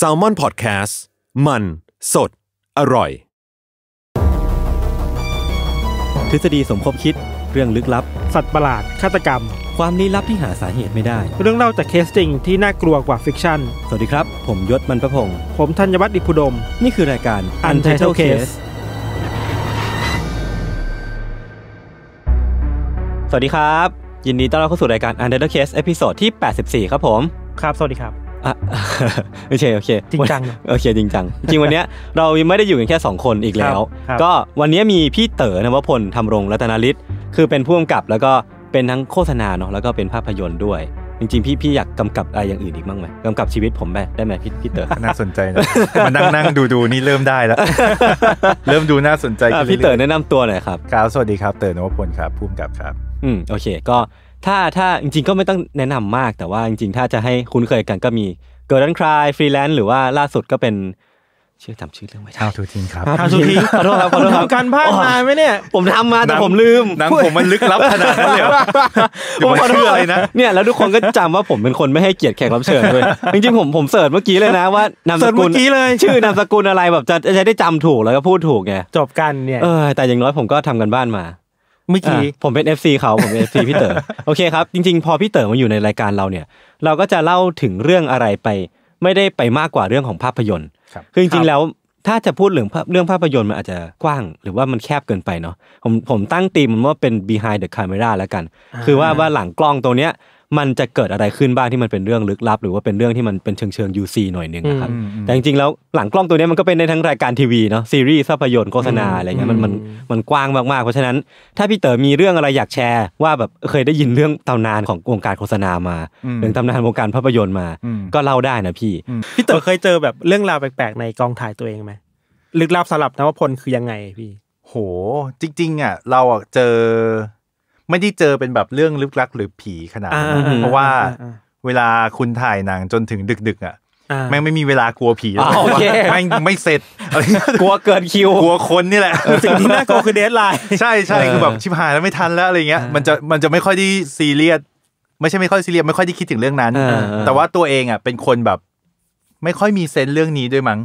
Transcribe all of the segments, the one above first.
s a l ม o n PODCAST มัน สด อร่อย ทฤษฎีสมคบคิด เรื่องลึกลับสัตว์ประหลาดฆาตกรรม ความลี้ลับที่หาสาเหตุไม่ได้ เรื่องเล่าจากเคสจริง ที่น่ากลัวกว่าฟิกชั่นสวัสดีครับ ผมยศมันประพง์ผมธัญวัฒน์อิพุดมนี่คือรายการ Untitled Case สวัสดีครับ ยินดีต้อนรับเข้าสู่รายการ Untitled Case ตอนที่ 84 ครับผม ครับสวัสดีครับโอเคโอเคจริงจังโอเคจริงจังจริงวันนี้เราไม่ได้อยู่กันแค่2คนอีกแล้วก็วันนี้มีพี่เต๋อนวพลทำรงรัตนาลิศคือเป็นผู้กำกับแล้วก็เป็นทั้งโฆษณาเนาะแล้วก็เป็นภาพยนตร์ด้วย จริงๆ พี่พี่อยากกำกับอะไรอย่างอื่นอีกบ้างไหมกำกับชีวิตผมแได้ไหมพี่พี่เต๋อ น่าสนใจนะมานั่งนั่งดูดูนี่เริ่มได้แล้ว เริ่มดูน่าสนใจพี่เต๋อแนะนำตัวหน่อยครับครับสวัสดีครับ เต๋อนวพลครับผู้กำกับครับ อืมโอเค ก็ถ้าถ้าจริง ๆก็ไม่ต้องแนะนำมาก แต่ว่าจริง ๆถ้าจะให้คุ้นเคยกันก็มีเกิร์ดันคลายฟรีแลนซ์หรือว่าล่าสุดก็เป็น ชื่อจำชื่อเรื่องไม่ได้ข้าวทูทินครับข้าวทูทินขอโทษครับขอโทษครับการพากมาไหมเนี่ย ผมทำมาแต่ผมลืมนังผมมันลึกลับขนาดนั้นเลยผมขอโทษเลยนะ เนี่ยแล้วทุกคนก็จำว่าผมเป็นคนไม่ให้เกียรติแขกรับเชิญด้วยจริงๆ ผมผมเสิร์ชเมื่อกี้เลยนะว่านามสกุลเลย ชื่อนามสกุลอะไรแบบจะจะได้จำถูกแล้วก็พูดถูกไงจบกันเนี่ยเออแต่อย่างน้อยผมก็ทำกันบ้านมาเมื่อกี้ผมเป็น FC เขา ผมเป็น FC พี่เต๋อโอเคครับ จริง ๆ พอพี่เต๋อมาอยู่ในรายการเราเนี่ย เราก็จะเล่าถึงเรื่องอะไรไป ไม่ได้ไปมากกว่าเรื่องของภาพยนตร์คือจริงๆแล้วถ้าจะพูดเรื่องเรื่องภาพยนตร์มันอาจจะกว้างหรือว่ามันแคบเกินไปเนาะผมผมตั้งตีมมันว่าเป็น behind the camera แล้วกัน คือว่าว่าหลังกล้องตัวเนี้ยมันจะเกิดอะไรขึ้นบ้างที่มันเป็นเรื่องลึกลับ หรือว่าเป็นเรื่องที่มันเป็นเชิงเชิงยูซีหน่อยนึงนะครับ แต่จริงๆแล้วหลังกล้องตัวนี้มันก็เป็นในทั้งรายการทีวีเนาะซีรีส์ภาพยนตร์โฆษณาอะไรเงี้ยมันมันมันกว้างมากๆเพราะฉะนั้นถ้าพี่เต๋อมีเรื่องอะไรอยากแชร์ว่าแบบเคยได้ยินเรื่องตำนานของวงการโฆษณามาเรื่องตำนานวงการภาพยนตร์มา ก็เล่าได้นะพี่ พี่เต๋อเคยเจอแบบเรื่องราวแปลกๆในกองถ่ายตัวเองไหมลึกลับสลับนวพลคือยังไงพี่ โห จริงๆอ่ะเราเจอไม่ได้เจอเป็นแบบเรื่องลึกลักหรือผีขนาดนั้นเพราะว่าเวลาคุณถ่ายหนังจนถึงดึก ๆ อ่ะแม่งไม่มีเวลากลัวผีแล้วแม่งไม่เสร็จ กลัวเกินคิวกลัวคนนี่แหละสิ่งที่น่ากลัวคือเดทไลน์ใช่ใช่คือแบบชิบหายแล้วไม่ทันแล้วอะไรเงี้ยมันจะมันจะไม่ค่อยได้ซีเรียสไม่ใช่ไม่ค่อยซีเรียสไม่ค่อยได้คิดถึงเรื่องนั้นแต่ว่าตัวเองอ่ะ เป็นคนแบบไม่ค่อยมีเซนเรื่องนี้ด้วยมั้ง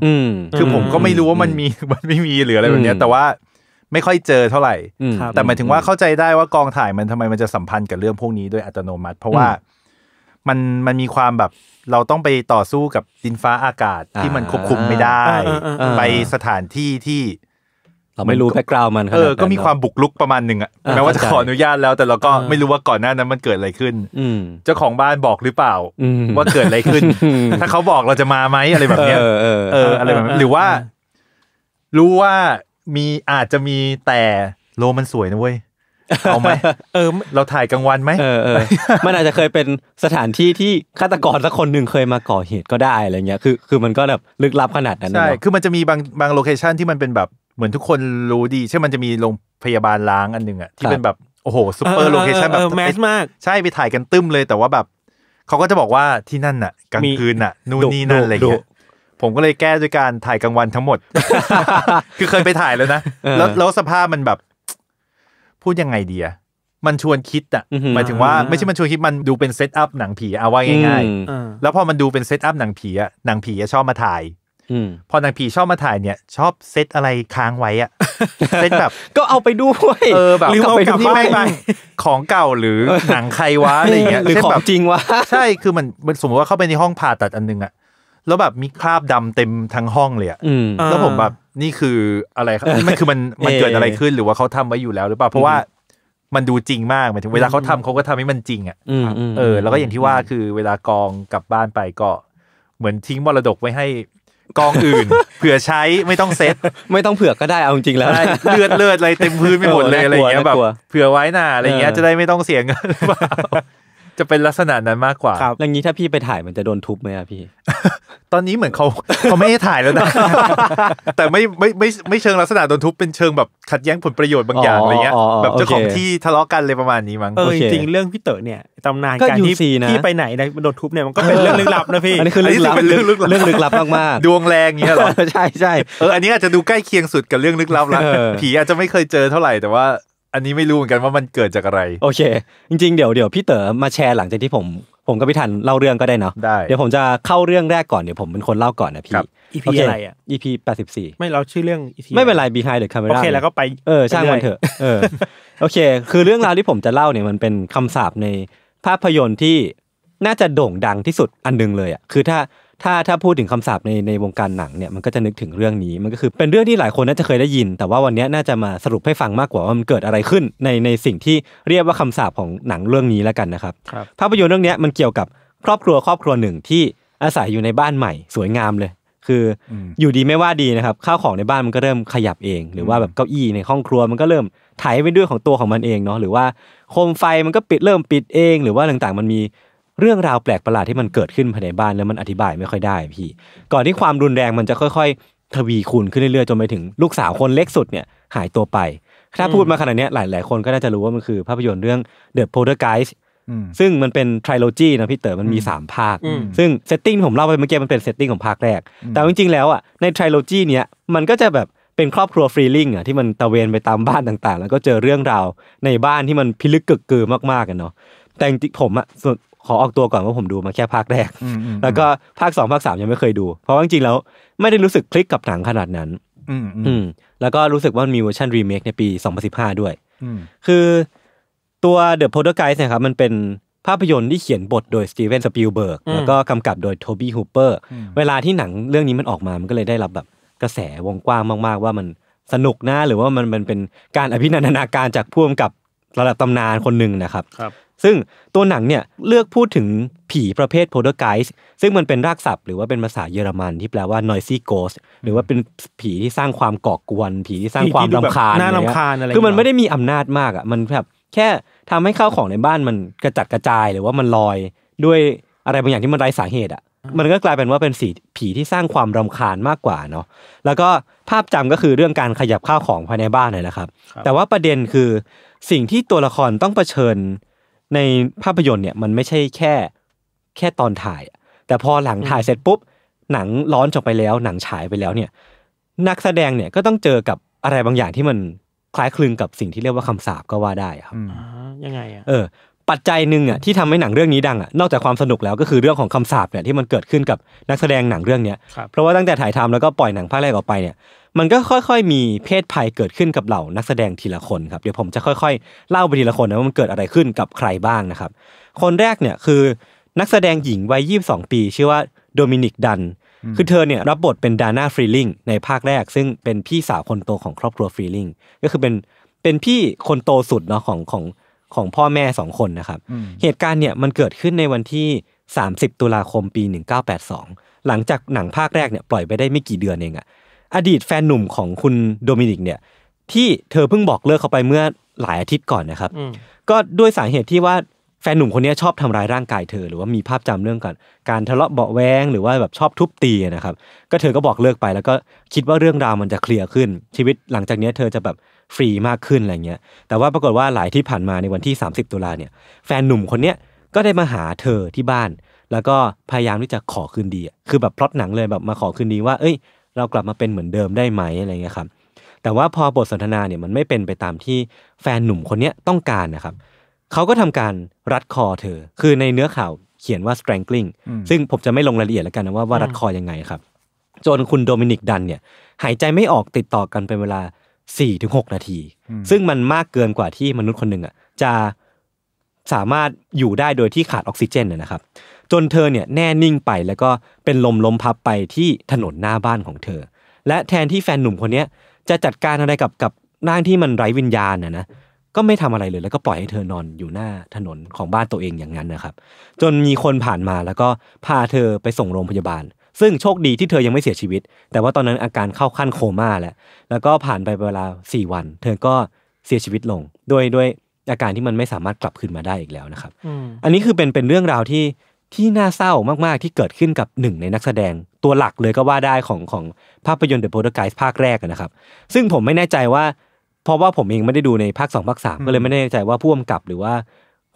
คือผมก็ไม่รู้ว่ามันมีมันไม่มีหรืออะไรแบบเนี้ย แต่ว่าไม่ค่อยเจอเท่าไหร่ แต่หมายถึงว่าเข้าใจได้ว่ากองถ่ายมันทำไมมันจะสัมพันธ์กับเรื่องพวกนี้โดยอัตโนมัติ เพราะว่ามันมันมีความแบบเราต้องไปต่อสู้กับดินฟ้าอากาศที่มันควบคุมไม่ได้ ไปสถานที่ที่ เราไม่รู้แบ็กกราวมันเออ ก็มีความบุกลุกประมาณหนึ่งอะแม้ว่าจะขออนุญาตแล้ว แต่เราก็ไม่รู้ว่าก่อนหน้านั้นมันเกิดอะไรขึ้นเจ้าของบ้านบอกหรือเปล่าว่าเกิดอะไรขึ้น ถ้าเขาบอกเราจะมาไหมอะไรแบบเนี้ยเอออะไรแบบหรือว่ารู้ว่ามีอาจจะมีแต่โลมันสวยนะเว้ย เอาไหมเออเราถ่ายกลางวันไหมเออเออมันอาจจะเคยเป็นสถานที่ที่ฆาตกรสักคนหนึ่งเคยมาก่อเหตุก็ได้อะไรเงี้ยคือคือมันก็แบบลึกลับขนาดนั้นใช่คือมันจะมีบางบางโลเคชันที่มันเป็นแบบเหมือนทุกคนรู้ดีใช่มันจะมีโรงพยาบาลล้างอันหนึ่งอ่ะที่เป็นแบบโอ้โหซูเปอร์โลเคชันแบบแมสมาก ใช่ไปถ่ายกันตึ้มเลยแต่ว่าแบบเขาก็จะบอกว่าที่นั่นน่ะ กลางคืนน่ะนู่นนี่นั่นอะไรเงี้ยผมก็เลยแก้ด้วยการถ่ายกลางวันทั้งหมด คือเคยไปถ่ายแล้วนะ แล้วสภาพมันแบบ พูดยังไงดีอะมันชวนคิดอะหมายถึงว่าไม่ใช่มันชวนคิด มันดูเป็นเซตอัพหนังผีเอาไว้ง่ายๆ แล้วพอมันดูเป็นเซตอัพหนังผีอะหนังผีชอบมาถ่ายพอนางผีชอบมาถ่ายเนี่ย ชอบเซตอะไรค้างไว้อะเซตแบบก็เอาไปด้วยเออแบบหรือเอาไปที่้ม่ไปของเก่าหรือหนังใครวะอะไรเงี้ย หรือของจริงวะ ใช่ คือมันมันสมมติว่าเข้าไปในห้องผ่าตัดอันนึงอะแล้วแบบมีคราบดำเต็มทั้งห้องเลยอะแล้วผมแบบนี่คืออะไรครับมันคือมันมันเกิดอะไรขึ้นหรือว่าเขาทำไว้อยู่แล้ว หรือเปล่าเพราะว่ามันดูจริงมากหมายถึงเวลาเขาทำเขาก็ทำให้มันจริง อ่ะเออแล้วก็อย่างที่ว่าคือเวลากองกลับบ้านไปก็ เหมือนทิ้งมรดกไว้ให้กองอื่นเผื่อใช้ไม่ต้องเซตไม่ต้องเผื่อก็ได้เอาจริงแล้วเลือดเลือดอะไรเต็มพื้นไปหมดเลยอะไรเงี้ยแบบเผื่อไว้น่ะอะไรเงี้ย จะได้ไม่ต้องเสียเงินจะเป็นลักษณะนั้นมากกว่าครับ อย่างนี้ถ้าพี่ไปถ่ายมันจะโดนทุบไหมอะพี่ ตอนนี้เหมือนเขาเขาไม่ให้ถ่ายแล้วนะ แต่ไม่ไม่ไม่ไม่เชิงลักษณะโดนทุบเป็นเชิงแบบขัดแย้งผลประโยชน์บางอย่างอะไรเงี้ย แบบเจ้าของที่ทะเลาะกันเลยประมาณนี้มั้งเออจริงเรื่องพี่เต๋อเนี่ยตำนานการที่ที่ไปไหนนะโดนทุบเนี่ยมันก็เป็นเรื่องลึกลับนะพี่ อันนี้คือเรื่องลึกลับเรื่องลึกลับ เรื่องลึกลับมาก ๆ ดวงแรงเงี้ยหรอ ใช่ใช่เอออันนี้อาจจะดูใกล้เคียงสุดกับเรื่องลึกลับแล้วผีอาจจะไม่เคยเจอเท่าไหร่แต่ว่าอันนี้ไม่รู้เหมือนกันว่ามันเกิดจากอะไรโอเคจริงๆ เดี๋ยวเดี๋ยวพี่เต๋อมาแชร์หลังจากที่ผมผมกับพี่ทันเล่าเรื่องก็ได้เนาะได้เดี๋ยวผมจะเข้าเรื่องแรกก่อนเดี๋ยวผมเป็นคนเล่าก่อนนะพี่ EP อะไรอ่ะ EP แปดสิบสี่ไม่เราชื่อเรื่อง EP ไม่เป็นไร behind the camera โอเคแล้วก็ไปเออช่างมันเถอะเออโอเค คือเรื่องราวที่ผมจะเล่าเนี่ยมันเป็นคำสาปในภาพยนตร์ที่น่าจะโด่งดังที่สุดอันนึงเลยอ่ะคือถ้าถ้าถ้าพูดถึงคำสาปในในวงการหนังเนี่ยมันก็จะนึกถึงเรื่องนี้มันก็คือเป็นเรื่องที่หลายคนน่าจะเคยได้ยิน แต่ว่าวันนี้น่าจะมาสรุปให้ฟังมากกว่าว่ามันเกิดอะไรขึ้นในในสิ่งที่เรียกว่าคำสาปของหนังเรื่องนี้แล้วกันนะครับภาพยนตร์เรื่องนี้มันเกี่ยวกับครอบครัวครอบครัวหนึ่งที่อาศัยอยู่ในบ้านใหม่สวยงามเลย คือ อยู่ดีไม่ว่าดีนะครับ ข้าวของในบ้านมันก็เริ่มขยับเอง หรือว่าแบบเก้าอี้ในห้องครัวมันก็เริ่มไถไปด้วยของตัวของมันเองเนาะหรือว่าโคมไฟมันก็ปิดเริ่มปิดเองหรือว่าต่างๆมันมีเรื่องราวแปลกประหลาดที่มันเกิดขึ้นภายในบ้านแล้วมันอธิบายไม่ค่อยได้พี่ ก่อนที่ความรุนแรงมันจะค่อย ๆ ทวีคูณขึ้นเรื่อยๆจนไปถึงลูกสาวคนเล็กสุดเนี่ยหายตัวไป ถ้าพูดมาขนาดนี้หลาย ๆคนก็น่าจะรู้ว่า มันคือภาพยนตร์เรื่อง The Poltergeist ซึ่งมันเป็นทริโลจีนะพี่เต๋อมันมี 3 ภาค ซึ่งเซตติ้งผมเล่าไปเมื่อกี้มันเป็นเซตติ้งของภาคแรกแต่จริงๆแล้วอ่ะในทริโลจีเนี้ยมันก็จะแบบเป็นครอบครัวฟรีลิงอ่ะที่มันตะเวนไปตามบ้านต่าง ๆ แล้วก็เจอเรื่องราวในบ้านที่มันพิลึกกึกกือมากๆกันเนาะแต่จริงผมอ่ะขอออกตัวก่อนว่าผมดูมาแค่ภาคแรก แล้วก็ภาคสองภาคสามยังไม่เคยดู เพราะว่าจริงๆแล้วไม่ได้รู้สึกคลิกกับหนังขนาดนั้น อืมแล้วก็รู้สึกว่ามีเวอร์ชันรีเมคในปีสสองพิบห้าด้วยคือตัวเดอะโพเดอร์ไกส์นะครับมันเป็นภาพยนตร์ที่เขียนบทโดยสตีเวนสปิลเบิร์กแล้วก็กำกับโดยโทบี้ฮูเปอร์ เวลาที่หนังเรื่องนี้มันออกมา มันก็เลยได้รับแบบกระแสวงกว้างมาก ๆ ว่ามันสนุกนะหรือว่ามันมันเป็นการอภินันทนาการจากพ่วงกับระดับตำนานคนหนึ่งนะครับซึ่งตัวหนังเนี่ยเลือกพูดถึงผีประเภทโพเดอร์ไกส์ซึ่งมันเป็นรากศัพท์ หรือว่าเป็นภาษาเยอรมันที่แปลว่า noisy ghost หรือว่าเป็นผีที่สร้างความก่อกวน ผีที่สร้างความรำคาญน่ารำคาญอะไรคือมันไม่ได้มีอำนาจมากอ่ะ มันแบบแค่ทำให้ข้าวของในบ้านมันกระจัดกระจายหรือว่ามันลอยด้วยอะไรบางอย่างที่มันไร้สาเหตุอ่ะมันก็กลายเป็นว่าเป็นสีผีที่สร้างความรำคาญมากกว่าเนาะแล้วก็ภาพจำก็คือเรื่องการขยับข้าวของภายในบ้านเลยนะครับ แต่ว่าประเด็นคือ สิ่งที่ตัวละครต้องเผชิญในภาพยนตร์เนี่ยมันไม่ใช่แค่แค่ตอนถ่าย แต่พอหลังถ่ายเสร็จปุ๊บ หนังร้อนจบไปแล้ว หนังฉายไปแล้วเนี่ยนักแสดงเนี่ยก็ต้องเจอกับอะไรบางอย่างที่มันคล้ายคลึงกับสิ่งที่เรียกว่าคำสาปก็ว่าได้ครับยังไงอ่ะเออปัจจัยหนึ่งอ่ะที่ทำให้หนังเรื่องนี้ดังอ่ะนอกจากความสนุกแล้วก็คือเรื่องของคำสาปเนี่ยที่มันเกิดขึ้นกับนักแสดงหนังเรื่องเนี้ยเพราะว่าตั้งแต่ถ่ายทำแล้วก็ปล่อยหนังภาคแรกออกไปเนี่ยมันก็ค่อยๆ มีเพศภัยเกิดขึ้นกับเหล่านักแสดงทีละคนครับเดี๋ยวผมจะค่อยๆ เล่าไปทีละคนนะว่ามันเกิดอะไรขึ้นกับใครบ้างนะครับคนแรกเนี่ยคือนักแสดงหญิงวัยยีสองปีชื่อว่าโดมินิกดันคือเธอเนี่ยรับบทเป็นดาน่าฟรีลิงในภาคแรก ซึ่งเป็นพี่สาวคนโตของครอบครัวฟรีลิงก็คือเป็นเป็นพี่คนโตสุดเนาะของของของพ่อแม่สองคนนะครับเหตุการณ์เนี่ยมันเกิดขึ้นในวันที่ 30 ตุลาคมปี 1982หลังจากหนังภาคแรกเนี่ยปล่อยไปได้ไม่กี่เดือนเองอะอดีตแฟนหนุ่มของคุณโดมินิกเนี่ยที่เธอเพิ่งบอกเลิกเขาไปเมื่อหลายอาทิตย์ก่อนนะครับ ก็ด้วยสาเหตุที่ว่าแฟนหนุ่มคนนี้ชอบทำร้ายร่างกายเธอ หรือว่ามีภาพจำเรื่องกันการทะเลาะเบาแวงหรือว่าแบบชอบทุบตีนะครับ ก็เธอก็บอกเลิกไปแล้วก็คิดว่าเรื่องราวมันจะเคลียร์ขึ้น ชีวิตหลังจากนี้เธอจะแบบฟรีมากขึ้นอะไรเงี้ยแต่ว่าปรากฏว่าหลายที่ผ่านมาในวันที่ 30 ตุลาเนี่ย แฟนหนุ่มคนนี้ก็ได้มาหาเธอที่บ้าน แล้วก็พยายามที่จะขอคืนดี คือแบบพลอตหนังเลยแบบมาขอคืนดีว่าเอ้ยเรากลับมาเป็นเหมือนเดิมได้ไหมอะไรเงี้ยครับ แต่ว่าพอบทสนทนาเนี่ย มันไม่เป็นไปตามที่แฟนหนุ่มคนเนี้ยต้องการนะครับเขาก็ทำการรัดคอเธอคือในเนื้อข่าวเขียนว่า strangling ซึ่งผมจะไม่ลงรายละเอียดแล้วกันนะว่าว่ารัดคอยังไงครับจนคุณโดมินิกดันเนี่ยหายใจไม่ออกติดต่อกันเป็นเวลาสี่ถึงหกนาที ซึ่งมันมากเกินกว่าที่มนุษย์คนหนึ่งอ่ะจะสามารถอยู่ได้โดยที่ขาดออกซิเจนนะครับจนเธอเนี่ยแน่นิ่งไปแล้วก็เป็นลมล้มพับไปที่ถนนหน้าบ้านของเธอ และแทนที่แฟนหนุ่มคนนี้จะจัดการอะไรกับกับร่างที่มันไร้วิญญาณนะนะก็ไม่ทำอะไรเลยแล้วก็ปล่อยให้เธอนอนอยู่หน้าถนนของบ้านตัวเองอย่างนั้นนะครับจนมีคนผ่านมาแล้วก็พาเธอไปส่งโรงพยาบาล ซึ่งโชคดีที่เธอยังไม่เสียชีวิต แต่ว่าตอนนั้นอาการเข้าขั้นโคม่าแล้ว แล้วก็ผ่านไปเวลา4วัน เธอก็เสียชีวิตลงด้วยด้วยอาการที่มันไม่สามารถกลับคืนมาได้อีกแล้วนะครับอันนี้คือเป็นเป็นเรื่องราวที่ที่น่าเศร้ามาก ๆ ที่เกิดขึ้นกับหนึ่งในนักแสดงตัวหลักเลยก็ว่าได้ของของภาพยนตร์เดอะโพลไกส์ภาคแรกนะครับ ซึ่งผมไม่แน่ใจว่า เพราะว่าผมเองไม่ได้ดูในภาคสองภาคสามก็เลยไม่แน่ใจว่าผู้กำกับ หรือว่า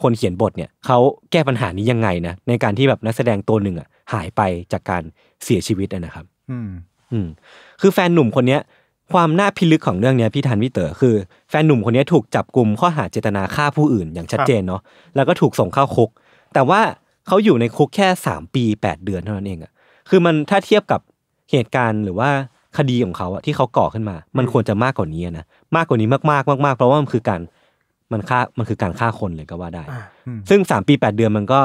คนเขียนบทเนี่ยเขาแก้ปัญหานี้ยังไงนะในการที่แบบนักแสดงตัวหนึ่งอ่ะหายไปจากการเสียชีวิตนะครับ อืมอืม คือแฟนหนุ่มคนเนี้ย ความน่าพิลึกของเรื่องเนี้ยพี่ทันวิเต๋อคือ แฟนหนุ่มคนนี้ถูกจับกลุ่มข้อหาเจตนาฆ่าผู้อื่นอย่างชัดเจนเนาะแล้วก็ถูกส่งเข้าคุกแต่ว่าเขาอยู่ในคุกแค่สามปีแปดเดือนเท่านั้นเองอะคือมันถ้าเทียบกับเหตุการณ์หรือว่าคดีของเขาอะที่เขาก่อขึ้นมา มันควรจะมากกว่านี้นะ มากกว่านี้มากมากมากมากเพราะว่ามันคือการมันฆ่ามันคือการฆ่าคนเลยก็ว่าได้ ซึ่งสามปีแปดเดือนมันก็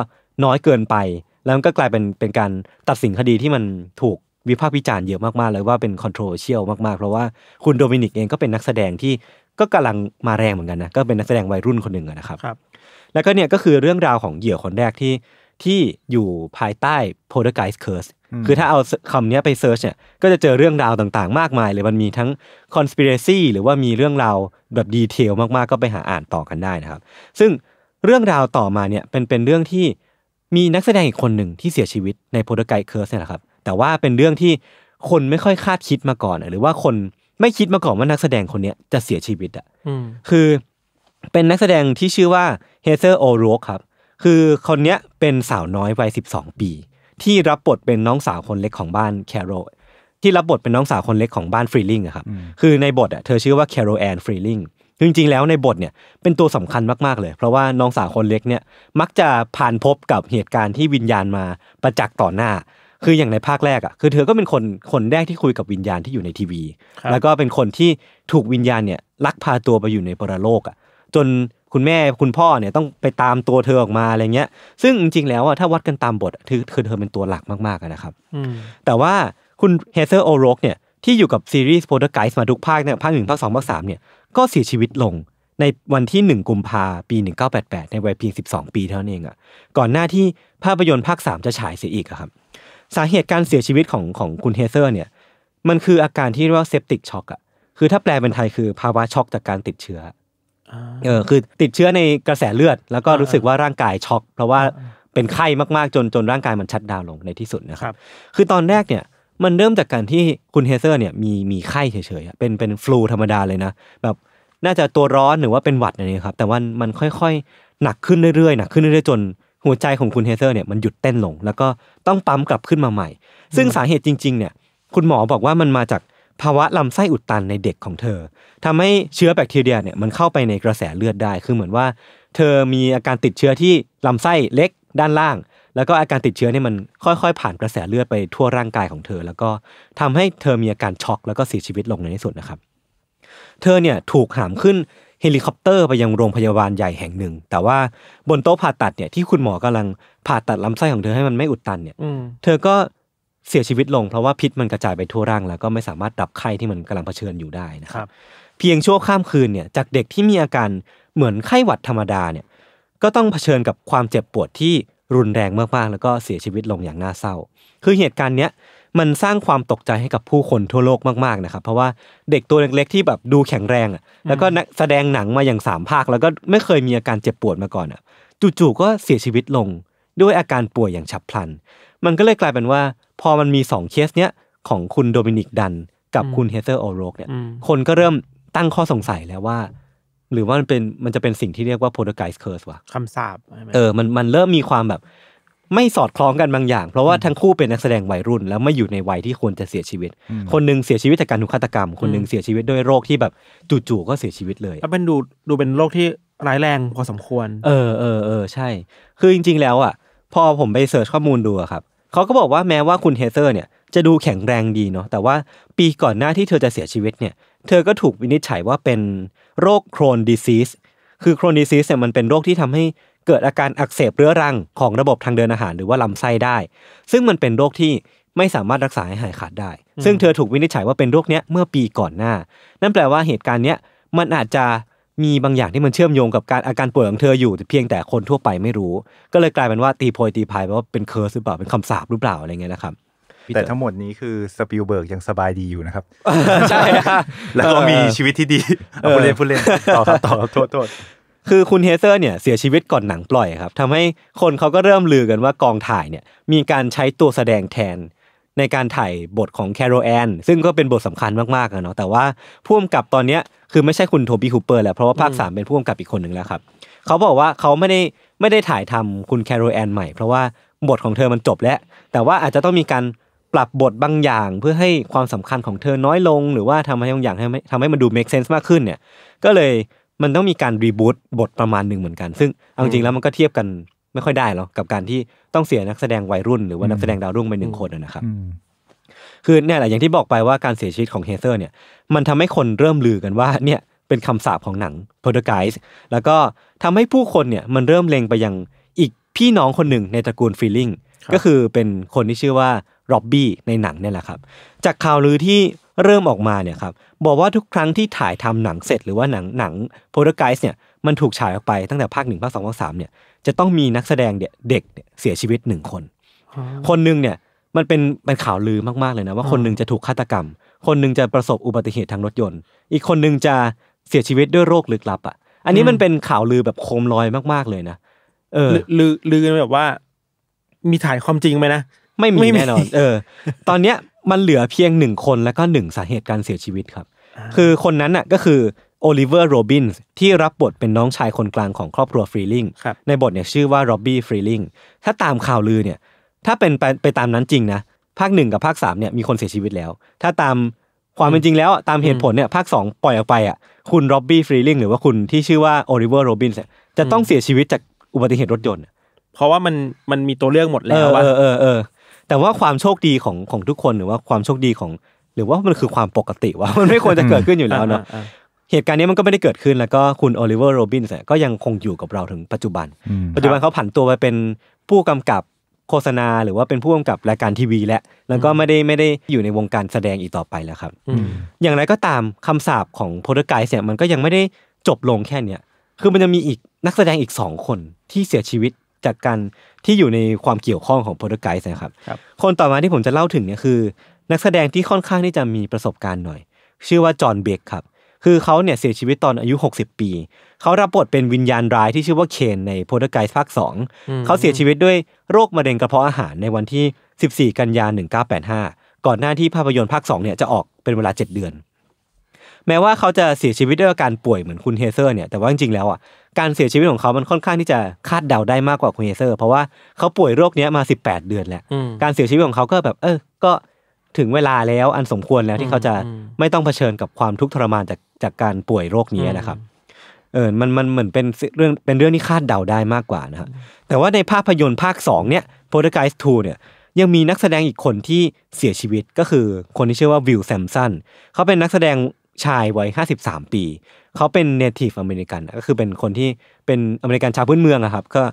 น้อยเกินไป แล้วก็กลายเป็นเป็นการตัดสินคดีที่มันถูกวิพากษ์วิจารณ์เยอะมากๆ เลยว่าเป็นคอนโทรเชียลมากๆ เพราะว่าคุณโดมินิกเองก็เป็นนักแสดงที่ก็กำลังมาแรงเหมือนกันนะ ก็เป็นนักแสดงวัยรุ่นคนหนึ่งนะครับ แล้วก็เนี่ยก็คือเรื่องราวของเหยื่อคนแรกที่ที่อยู่ภายใต้ Poltergeist Curse คือถ้าเอาคำนี้ไปเซิร์ชเนี่ยก็จะเจอเรื่องราวต่างๆ มากมายเลยมันมีทั้ง conspiracy หรือว่ามีเรื่องราวแบบดีเทลมากๆ ก็ไปหาอ่านต่อกันได้นะครับซึ่งเรื่องราวต่อมาเนี่ยเป็นเป็นเรื่องที่มีนักแสดงอีกคนหนึ่งที่เสียชีวิตในโพลไกเคิร์สเนี่ยแหละครับแต่ว่าเป็นเรื่องที่คนไม่ค่อยคาดคิดมาก่อนหรือว่าคนไม่คิดมาก่อนว่านักแสดงคนเนี้ยจะเสียชีวิตอ่ะคือ เป็นนักแสดงที่ชื่อว่าเฮเซอร์โอโรกครับคือคนเนี้ยเป็นสาวน้อยวัยสิบสองปี ที่รับบทเป็นน้องสาวคนเล็กของบ้านแคโรที่รับบทเป็นน้องสาวคนเล็กของบ้านฟรีลิงอะครับคือในบทอะเธอชื่อว่าแคโรแอนฟรีลิงจริงๆแล้วในบทเนี่ยเป็นตัวสำคัญมากๆเลยเพราะว่าน้องสาวคนเล็กเนี่ยมักจะผ่านพบกับเหตุการณ์ที่วิญญาณมาประจักษ์ต่อหน้าคืออย่างในภาคแรกอ่ะคือเธอก็เป็นคนคนแรกที่คุยกับวิญญาณที่อยู่ในทีวี แล้วก็เป็นคนที่ถูกวิญญาณเนี่ยลักพาตัวไปอยู่ในปรโลกอ่ะจนคุณแม่คุณพ่อเนี่ยต้องไปตามตัวเธอออกมาอะไรเงี้ย ซึ่งจริงๆ แล้วอะถ้าวัดกันตามบทคือเธอเป็นตัวหลักมากๆนะครับแต่ว่าคุณเฮเซอร์โอโรกเนี่ยที่อยู่กับซีรีส์โอรตไกส์มาทุกภาคเนี่ยภาคหนึ่งภาคสองภาคสามเนี่ย ก็เสียชีวิตลงในวันที่หนึ่งกุมภาปีหนึ่งเก้าแปดแปดในวัยเพียงสสิบองปีเท่านั้นเองอะ่ะก่อนหน้าที่ภาพยนตร์ภาคสามจะฉายเสียอีกครับสาเหตุการเสียชีวิตของของคุณเฮเซอร์เนี่ยมันคืออาการที่เรียกว่าเซปติกช็อกอ่ะคือถ้าแปลเป็นไทยคือภาวะช็อกจากการติดเชื้อเออคือติดเชื้อในกระแสเลือดแล้วก็รู้สึกว่าร่างกายช็อกเพราะว่าเป็นไข้มากๆจนจนร่างกายมันชัดดาวลงในที่สุดนะครับ คือตอนแรกเนี่ยมันเริ่มจากการที่คุณเฮเซอร์เนี่ยมีมีไข้เฉยๆเป็นเป็นฟลูธรรมดาเลยนะแบบน่าจะตัวร้อนหรือว่าเป็นหวัดอะไรครับแต่ว่ามันค่อยๆหนักขึ้นเรื่อยๆหนักขึ้นเรื่อยๆจนหัวใจของคุณเฮเซอร์เนี่ยมันหยุดเต้นลง แล้วก็ต้องปั๊มกลับขึ้นมาใหม่ ซึ่งสาเหตุจริงๆเนี่ยคุณหมอบอกว่ามันมาจากภาวะลำไส้อุดตันในเด็กของเธอทำให้เชื้อแบคทีเรียเนี่ยมันเข้าไปในกระแสเลือดได้ คือเหมือนว่า เธอมีอาการติดเชื้อที่ลำไส้เล็กด้านล่าง แล้วก็อาการติดเชื้อเนี่ยมันค่อยๆผ่านกระแสเลือดไปทั่วร่างกายของเธอ แล้วก็ทำให้เธอมีอาการช็อกแล้วก็เสียชีวิตลงในที่สุดนะครับ เธอเนี่ยถูกหามขึ้นเฮลิคอปเตอร์ไปยังโรงพยาบาลใหญ่แห่งหนึ่ง แต่ว่าบนโต๊ะผ่าตัดเนี่ยที่คุณหมอกำลังผ่าตัดลำไส้ของเธอให้มันไม่อุดตัน เนี่ยเธอก็เสียชีวิตลงเพราะว่าพิษมันกระจายไปทั่วร่าง แล้วก็ไม่สามารถดับไข้ที่มันกำลังเผชิญอยู่ได้นะครับ เพียงชั่วข้ามคืนเนี่ยจากเด็กที่มีอาการเหมือนไข้หวัดธรรมดาเนี่ยก็ต้องเผชิญกับความเจ็บปวดที่รุนแรงมากๆ แล้วก็เสียชีวิตลงอย่างน่าเศร้า คือเหตุการณ์เนี้ยมันสร้างความตกใจให้กับผู้คนทั่วโลกมากๆนะครับ เพราะว่าเด็กตัวเล็กๆที่แบบดูแข็งแรงอ่ะแล้วก็แสดงหนังมาอย่างสามภาคแล้วก็ไม่เคยมีอาการเจ็บปวดมาก่อนอ่ะจู่ๆก็เสียชีวิตลง ด้วยอาการป่วยอย่างฉับพลัน มันก็เลยกลายเป็นว่าพอมันมีสองเคสเนี้ย ของคุณโดมินิกดัน กับคุณเฮเซอร์โอโรกเนี่ยคนก็เริ่มตั้งข้อสงสัยแล้วว่า หรือว่ามันเป็นมันจะเป็นสิ่งที่เรียกว่าโพลไกส์เคอร์สวะคำสาบเออมันมันเริ่มมีความแบบ ไม่สอดคล้องกันบางอย่างเพราะว่าทั้งคู่เป็นนักแสดงวัยรุ่นแล้วไม่อยู่ในวัยที่ควรจะเสียชีวิต คนหนึ่งเสียชีวิตจากการถูกฆาตกรรม คนหนึ่งเสียชีวิตด้วยโรคที่แบบจู่ๆก็เสียชีวิตเลยแล้วเป็นดูดูเป็นโรคที่ร้ายแรงพอสมควร เออเออเออใช่ คือจริงๆแล้วอ่ะพอผมไปเสิร์ชข้อมูลดูครับเขาก็บอกว่าแม้ว่าคุณเฮเซอร์เนี่ยจะดูแข็งแรงดีเนาะแต่ว่าปีก่อนหน้าที่เธอจะเสียชีวิตเนี่ยเธอก็ถูกวินิจฉัยว่าเป็นโรคโครนดิซีสคือโครนดิซีสเนี่ยมันเป็นโรคที่ทำให้เกิดอาการอักเสบเรื้อรังของระบบทางเดินอาหาร หรือว่าลำไส้ได้ ซึ่งมันเป็นโรคที่ไม่สามารถรักษาให้หายขาดได้ ซึ่งเธอถูกวินิจฉัยว่าเป็นโรคเนี้ยเมื่อปีก่อนหน้า นั่นแปลว่าเหตุการณ์เนี้ยมันอาจจะมีบางอย่างที่มันเชื่อมโยงกับการอาการป่วยของเธออยู่แต่เพียงแต่คนทั่วไปไม่รู้ ก็เลยกลายเป็นว่าตีโพยตีพายว่าเป็นเคอร์สหรือเปล่าเป็นคำสาปหรือเปล่าอะไรเงี้ยนะครับแต่ทั้งหมดนี้คือสปิลเบิร์กยังสบายดีอยู่นะครับใช่แล้วก็มีชีวิตที่ดีเอาพูดเล่นพูดเล่นต่อต่อโทษโทษคือคุณเฮเซอร์เนี่ยเสียชีวิตก่อนหนังปล่อยครับทำให้คนเขาก็เริ่มลือกันว่ากองถ่ายเนี่ยมีการใช้ตัวแสดงแทนในการถ่ายบทของแคโรแอนซึ่งก็เป็นบทสำคัญมากๆนะเนาะแต่ว่าพ่วงกับตอนเนี้ยคือไม่ใช่คุณโทบี้คูเปอร์แหละเพราะว่าภาคสามเป็นพ่วงกับอีกคนหนึ่งแล้วครับเขาบอกว่าเขาไม่ได้ไม่ได้ถ่ายทำคุณแคโรแอนใหม่ เพราะว่าบทของเธอมันจบแล้ว แต่ว่าอาจจะต้องมีการปรับบทบางอย่างเพื่อให้ความสำคัญของเธอน้อยลง หรือว่าทำอะไรบางอย่างให้ทำให้มันดู make sense มากขึ้นเนี่ยก็เลยมันต้องมีการรีบูตบทประมาณหนึ่งเหมือนกันซึ่งเอาจริงแล้วมันก็เทียบกันไม่ค่อยได้หรอกกับการที่ต้องเสียนักแสดงวัยรุ่นหรือว่านักแสดงดาวรุ่งไปหนึ่งคนนะครับ คือเนี่ยแหละอย่างที่บอกไปว่าการเสียชีวิตของเฮเซอร์เนี่ยมันทำให้คนเริ่มลือกันว่าเนี่ยเป็นคำสาปของหนัง p o r t u ไกส์แล้วก็ทำให้ผู้คนเนี่ยมันเริ่มเลงไปยังอีกพี่น้องคนหนึ่งในตระกูลฟีลลิ่งก็คือเป็นคนที่ชื่อว่าโรบบี้ในหนังเนี่ยแหละครับ จากข่าวลือที่เริ่มออกมาเนี่ยครับ บอกว่าทุกครั้งที่ถ่ายทำหนังเสร็จหรือว่าหนังหนังโพลไกส์เนี่ยมันถูกฉายออกไป ตั้งแต่ภาคหนึ่งภาคสองภาคสามเนี่ยจะต้องมีนักแสดงเด็กเสียชีวิตหนึ่งคนคนหนึ่งเนี่ย มันเป็นเป็นข่าวลือมากๆเลยนะ ว่าคนหนึ่งจะถูกฆาตกรรม คนหนึ่งจะประสบอุบัติเหตุทางรถยนต์ อีกคนหนึ่งจะเสียชีวิตด้วยโรคลึกลับ อ่ะ อันนี้มันเป็นข่าวลือแบบโคมลอยมากๆเลยนะเออ ลือลือแบบว่า มีถ่ายความจริงไหมนะไม่มีแน่นอนเออตอนเนี้ยมันเหลือเพียงหนึ่งคนและก็หนึ่งสาเหตุการเสียชีวิตครับ คือคนนั้นน่ะก็คือโอลิเวอร์โรบินส์ที่รับบทเป็นน้องชายคนกลางของครอบครัวฟรีลิงในบทเนี่ยชื่อว่าโรบบี้ฟรีลิงถ้าตามข่าวลือเนี่ย ถ้าเป็นไปไปตามนั้นจริงนะภาคหนึ่งกับภาคสามเนี่ยมีคนเสียชีวิตแล้ว ถ้าตามความเป็นจริงแล้วตามเหตุผลเนี่ยภาคสองปล่อยออกไปอ่ะ คุณโรบบี้ฟรีลิงหรือว่าคุณที่ชื่อว่าโอลิเวอร์โรบินส์จะต้องเสียชีวิตจากอุบัติเหตุรถยนต์เพราะว่ามันมันมีตัวเลือกหมดแล้วว่าเออเออเออแต่ว่าความโชคดีของของทุกคนหรือว่าความโชคดีของหรือว่ามันคือความปกติว่ามันไม่ควรจะเกิดขึ้นอยู่แล้วเนาะเหตุการณ์นี้มันก็ไม่ได้เกิดขึ้นแล้วก็คุณโอลิเวอร์โรบินส์ก็ยังคงอยู่กับเราถึงปัจจุบัน ปัจจุบันเขาผันตัวไปเป็นผู้กำกับโฆษณา หรือว่าเป็นผู้กำกับรายการทีวี และแล้วก็ไม่ได้ไม่ได้อยู่ในวงการแสดงอีกต่อไปแล้วครับ อย่างไรก็ตามคำสาปของโพลกายเนี่ยมันก็ยังไม่ได้จบลงแค่เนี้ยคือมันจะมีอีกนักแสดงอีกสองคนที่เสียชีวิตจากการที่อยู่ในความเกี่ยวข้องของโปรตีไกส์นะครับคนต่อมาที่ผมจะเล่าถึงเนี่ยคือ นักแสดงที่ค่อนข้างที่จะมีประสบการณ์หน่อย ชื่อว่าจอห์นเบคครับคือเขาเนี่ยเสียชีวิตตอนอายุ 60 ปีเขารับบทเป็นวิญญาณร้ายที่ชื่อว่าเคนในโพลไกส์ภาคสองเขาเสียชีวิตด้วยโรคมะเร็งกระเพาะอาหารในวันที่ 14 กันยายน1985 ก่อนหน้าที่ภาพยนตร์ภาค2เนี่ยจะออกเป็นเวลา7เดือนแม้ว่าเขาจะเสียชีวิตด้วยอาการป่วยเหมือนคุณเฮเซอร์เนี่ย แต่ว่าจริงๆแล้วอ่ะ การเสียชีวิตของเขา มันค่อนข้างที่จะคาดเดาได้มากกว่าคุณเฮเซอร์ เพราะว่าเขาป่วยโรคเนี้ยมา18เดือนแล้วการเสียชีวิตของเขา ก็แบบ เออ ก็ถึงเวลาแล้ว อันสมควรแล้วที่เขาจะไม่ต้องเผชิญกับความทุกข์ทรมานจากจากการป่วยโรคนี้นะครับ เออ มัน มัน เหมือนเป็นเรื่อง เป็นเรื่องที่คาดเดาได้มากกว่านะฮะแต่ว่าในภาพยนตร์ภาค2เนี่ยโ o l t e r g ส i s t เนี่ย ยังมีนักแสดงอีกคนที่เสียชีวิต ก็คือคนที่ชื่อว่าวิลแซมสัน เขาเป็นนักแสดงชายวัยห้าสิบสามปี เขาเป็นเนทีฟอเมริกัน ก็คือเป็นคนที่เป็นอเมริกันชาวพื้นเมืองนะครับ ก็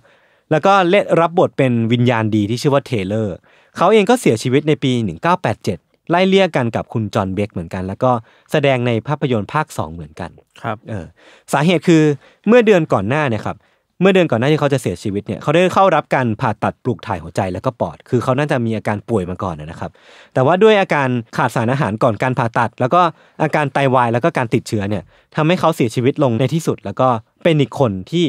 แล้วก็เล่นรับบทเป็นวิญญาณดีที่ชื่อว่าเทเลอร์ เขาเองก็เสียชีวิตในปี 1987 ไล่เลี่ยกันกับคุณจอห์นเบคเหมือนกัน แล้วก็แสดงในภาพยนตร์ภาค 2 เหมือนกัน ครับ เออ สาเหตุคือเมื่อเดือนก่อนหน้าเนี่ยครับเมื่อเดือนก่อนหน้าที่เขาจะเสียชีวิตเนี่ยเขาได้เข้ารับการผ่าตัดปลูกถ่ายหัวใจแล้วก็ปอด คือเขาน่าจะมีอาการป่วยมาก่อนนะครับ แต่ว่าด้วยอาการขาดสารอาหารก่อนการผ่าตัด แล้วก็อาการไตาวายแล้วก็การติดเชื้อเนี่ยทำให้เขาเสียชีวิตลงในที่สุด แล้วก็เป็นอีกคนที่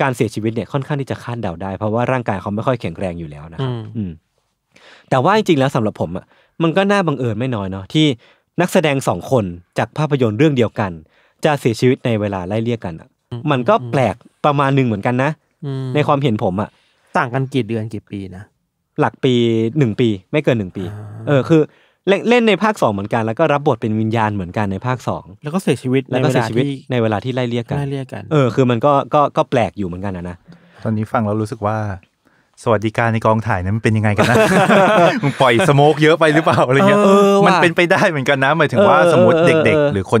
การเสียชีวิตเนี่ยค่อนข้างที่จะคาดเดาได้เพราะว่าร่างกายเขาไม่ค่อยแข็งแรงอยู่แล้วนะครับแต่ว่าจริงๆแล้วสำหรับผมอ่ะมันก็น่าบังเอิญไม่น้อยเนาะที่นักแสดงสองคนจากภาพยนตร์เรื่องเดียวกัน จะเสียชีวิตในเวลาไล่เลี่ยกันมันก็แปลกประมาณหนึ่งเหมือนกันนะ ในความเห็นผมอะต่างกันกี่เดือนกี่ปีนะหลักปีหนึ่งปีไม่เกินหนึ่งปี เออคือเล่นเลนในภาคสองเหมือนกัน แล้วก็รับบทเป็นวิญญาณเหมือนกันในภาคสองแล้วก็เสียชีวิตแล้วก็เสียชีวิตในเวลาที่ไล่เรียกกันไล่เรียกกันเออคือ มันก็ก็ก็แปลกอยู่เหมือนกันนะตอนนี้ฟังเรารู้สึกว่า สวัสดิการในกองถ่ายนั้นมันเป็นยังไงกันนะมึงปล่อยสโมกเยอะไปหรือเปล่าอะไรเงี้ยมันเป็นไปได้เหมือนกันนะหมายถึงว่าสมมติเด็ก ๆ หรือคน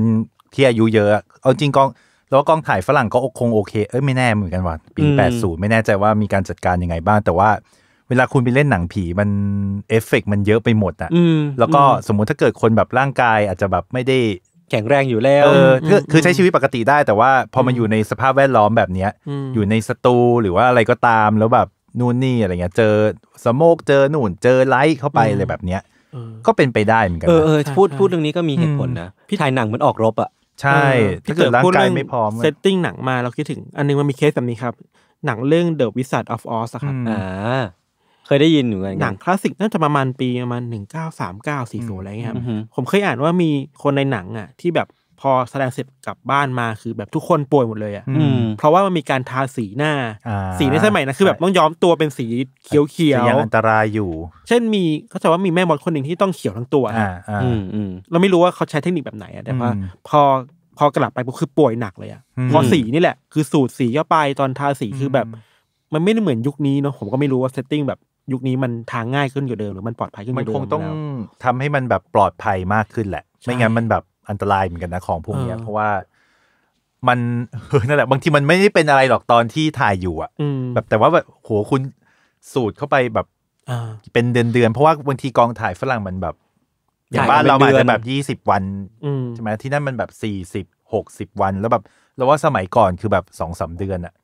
ที่อายุเยอะเอาจริงกองแล้วกองถ่ายฝรั่งก็คงโอเคเอ้ยไม่แน่เหมือนกันว่ะปีแปด80 ไม่แน่ใจว่ามีการจัดการยังไงบ้าง แต่ว่าเวลาคุณไปเล่นหนังผี มันเอฟเฟกมันเยอะไปหมด อ่ะแล้วก็สมมุติถ้าเกิดคนแบบร่างกาย อาจจะแบบไม่ได้แข็งแรงอยู่แล้วเออคือใช้ชีวิตปกติได้ แต่ว่าพอมาอยู่ในสภาพแวดล้อมแบบเนี้ยอยู่ในสตูหรือว่าอะไรก็ตามแล้วแบบนู่นนี่อะไรเงี้ยเจอสโมกเจอหนุนเจอไลท์เข้าไปอะไรแบบเนี้ยก็เป็นไปได้เหมือนกันเออพูดพูดเรื่องนี้ก็มีเหตุผลนะพี่ถ่ายหนังมันออกรบอ่ะใช่ ถ้าเกิดร่างกายไม่พร้อมเซตติ้งหนังมาเราคิดถึงอันนึงมันมีเคสแบบนี้ครับ หนังเรื่อง The Wizard of Oz ครับอ่าเคยได้ยินอยู่กันหนังคลาสสิกน่าจะประมาณปีประมาณหนึ่งเก้าสามเก้าสี่ศูนย์อะไรเงี้ยครับ ผมเคยอ่านว่ามีคนในหนังอ่ะ ที่แบบพอแสดงเสร็จกลับบ้านมาคือแบบทุกคนป่วยหมดเลยอ่ะเพราะว่ามันมีการทาสีหน้า สีในสมัยนะคือแบบต้องย้อมตัวเป็นสีเขียวเขียวยังอันตรายอยู่ เช่นมีเขาจะว่ามีแม่มดคนหนึ่งที่ต้องเขียวทั้งตัวอ่ะเราไม่รู้ว่าเขาใช้เทคนิคแบบไหนอ่ะแต่ว่า พอพอกลับไปกคือป่วยหนักเลยอ่ะพอสีนี่แหละ คือสูตรสีเข้าไปตอนทาสีคือแบบ มันไม่ได้เหมือนยุคนี้เนาะผมก็ไม่รู้ว่าเซตติ้งแบบยุคนี้มันทางง่ายขึ้นกว่าเดิมหรือมันปลอดภัยขึ้นกว่าเดิมมันคงต้องทำให้มันแบบปลอดภัยมากขึ้นแหละไม่งั้นมันแบบอันตรายเหมือนกันนะของพวกนี้เพราะว่า มันนั่นแหละ บางทีมันไม่ได้เป็นอะไรหรอกตอนที่ถ่ายอยู่อ่ะแบบแต่ว่าแบบโหคุณสูดเข้าไปแบบเป็นเดือนเดือนเพราะว่าบางทีกองถ่ายฝรั่งมันแบบ อย่างบ้านเราอาจจะแบบยี่สิบวันใช่ไหมที่นั่นมันแบบสี่สิบหกสิบวันแล้วแบบเราว่าสมัยก่อนคือแบบสองสาเดือนอ่ะ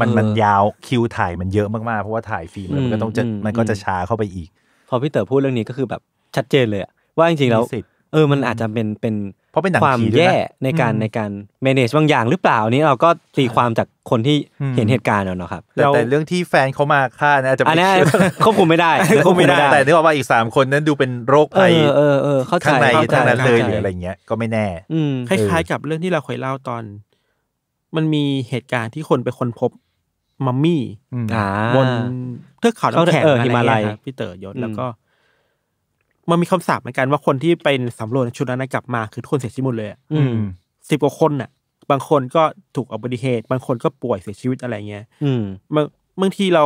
มันมันยาวคิวถ่ายมันเยอะมากๆเพราะว่าถ่ายฟิล์มมันก็ต้องจะมันก็จะช้าเข้าไปอีก พอพี่เต๋อพูดเรื่องนี้ก็คือแบบ ชัดเจนเลยว่าจริงๆแล้วเออมันอาจจะเป็นเป็นเพราะเป็นหนังความแย่ในการในการ manage บางอย่างหรือเปล่านี้เราก็ตีความจากคนที่เห็นเหตุการณ์เอาเนาะครับแต่เรื่องที่แฟนเขามาฆ่าเนี่ยจะไม่ควบคุมไม่ได้ควบคุมไม่ได้ แต่นึกว่าอีกสามคนนั้นดูเป็นโรคภัยข้างในทางนั้นเลยหรืออะไรเงี้ยก็ไม่แน่คล้าย ๆกับเรื่องที่เราเคยเล่าตอน มันมีเหตุการณ์ที่คนไปคนพบมัมมี่บนเทือกเขาน้แข็งอะไรยพี่เต๋อยศแล้วก็มันมีคำสาปเหมือนกันว่าคนที่เป็นสำรวจชุดนั้นกลับมาคือทุกคนเสียชีวิตหมดเลยอืสิบกว่าคนน่ะ บางคนก็ถูกอุบัติเหตุ บางคนก็ป่วยเสียชีวิตอะไรเงี้ยอืมบางทีเรา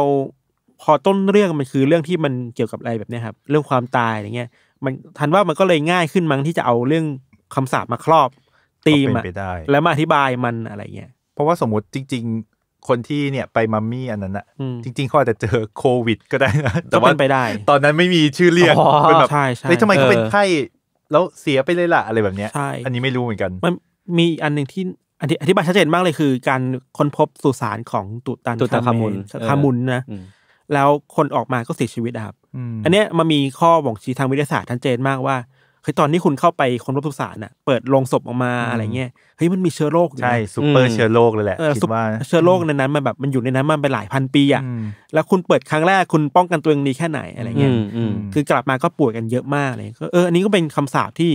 พอต้นเรื่องมันคือเรื่องที่มันเกี่ยวกับอะไรแบบนี้ครับเรื่องความตายอะไรเงี้ยมันทันว่ามันก็เลยง่ายขึ้นมั้งที่จะเอาเรื่องคำสาปมาครอบตีมแล้วมาอธิบายมันอะไรเงี้ยเพราะว่าสมมติจริงคนที่เนี่ยไปมัมมี่อันนั้นอะจริงๆเขาอาจจะเจอโควิด ก็ได้นะแต่ว่าไปได้ ตอนนั้นไม่มีชื่อเรียกเป็นแบบใช่ใช่ทำไมเขาเป็นไข้แล้วเสียไปเลยล่ะอะไรแบบเนี้ยอันนี้ไม่รู้เหมือนกัน มันมีอันหนึ่งที่อธิบายชัดเจนมากเลยคือ การค้นพบสุสานของตุตันตุตันคามุนคามุนนะแล้วคนออกมาก็เสียชีวิตครับ อันเนี้ยมันมีข้อบ่งชี้ทางวิทยาศาสตร์ชัดเจนมากว่าเฮ้ยตอนนี้คุณเข้าไปคนรบทุสานอ่ะเปิดโลงศพออกมาอะไรเงี้ยเฮ้ยมันมีเชื้อโรคใช่ซูเปอร์เชื้อโรคเลยแหละ คิดว่า เชื้อโรคในนั้นมันแบบมันอยู่ในนั้นมันเป็นหลายพันปีอ่ะ แล้วคุณเปิดครั้งแรกคุณป้องกันตัวเองดีแค่ไหนอะไรเงี้ยคือกลับมาก็ป่วยกันเยอะมากเลยก็เอออันนี้ก็เป็นคำสาปที่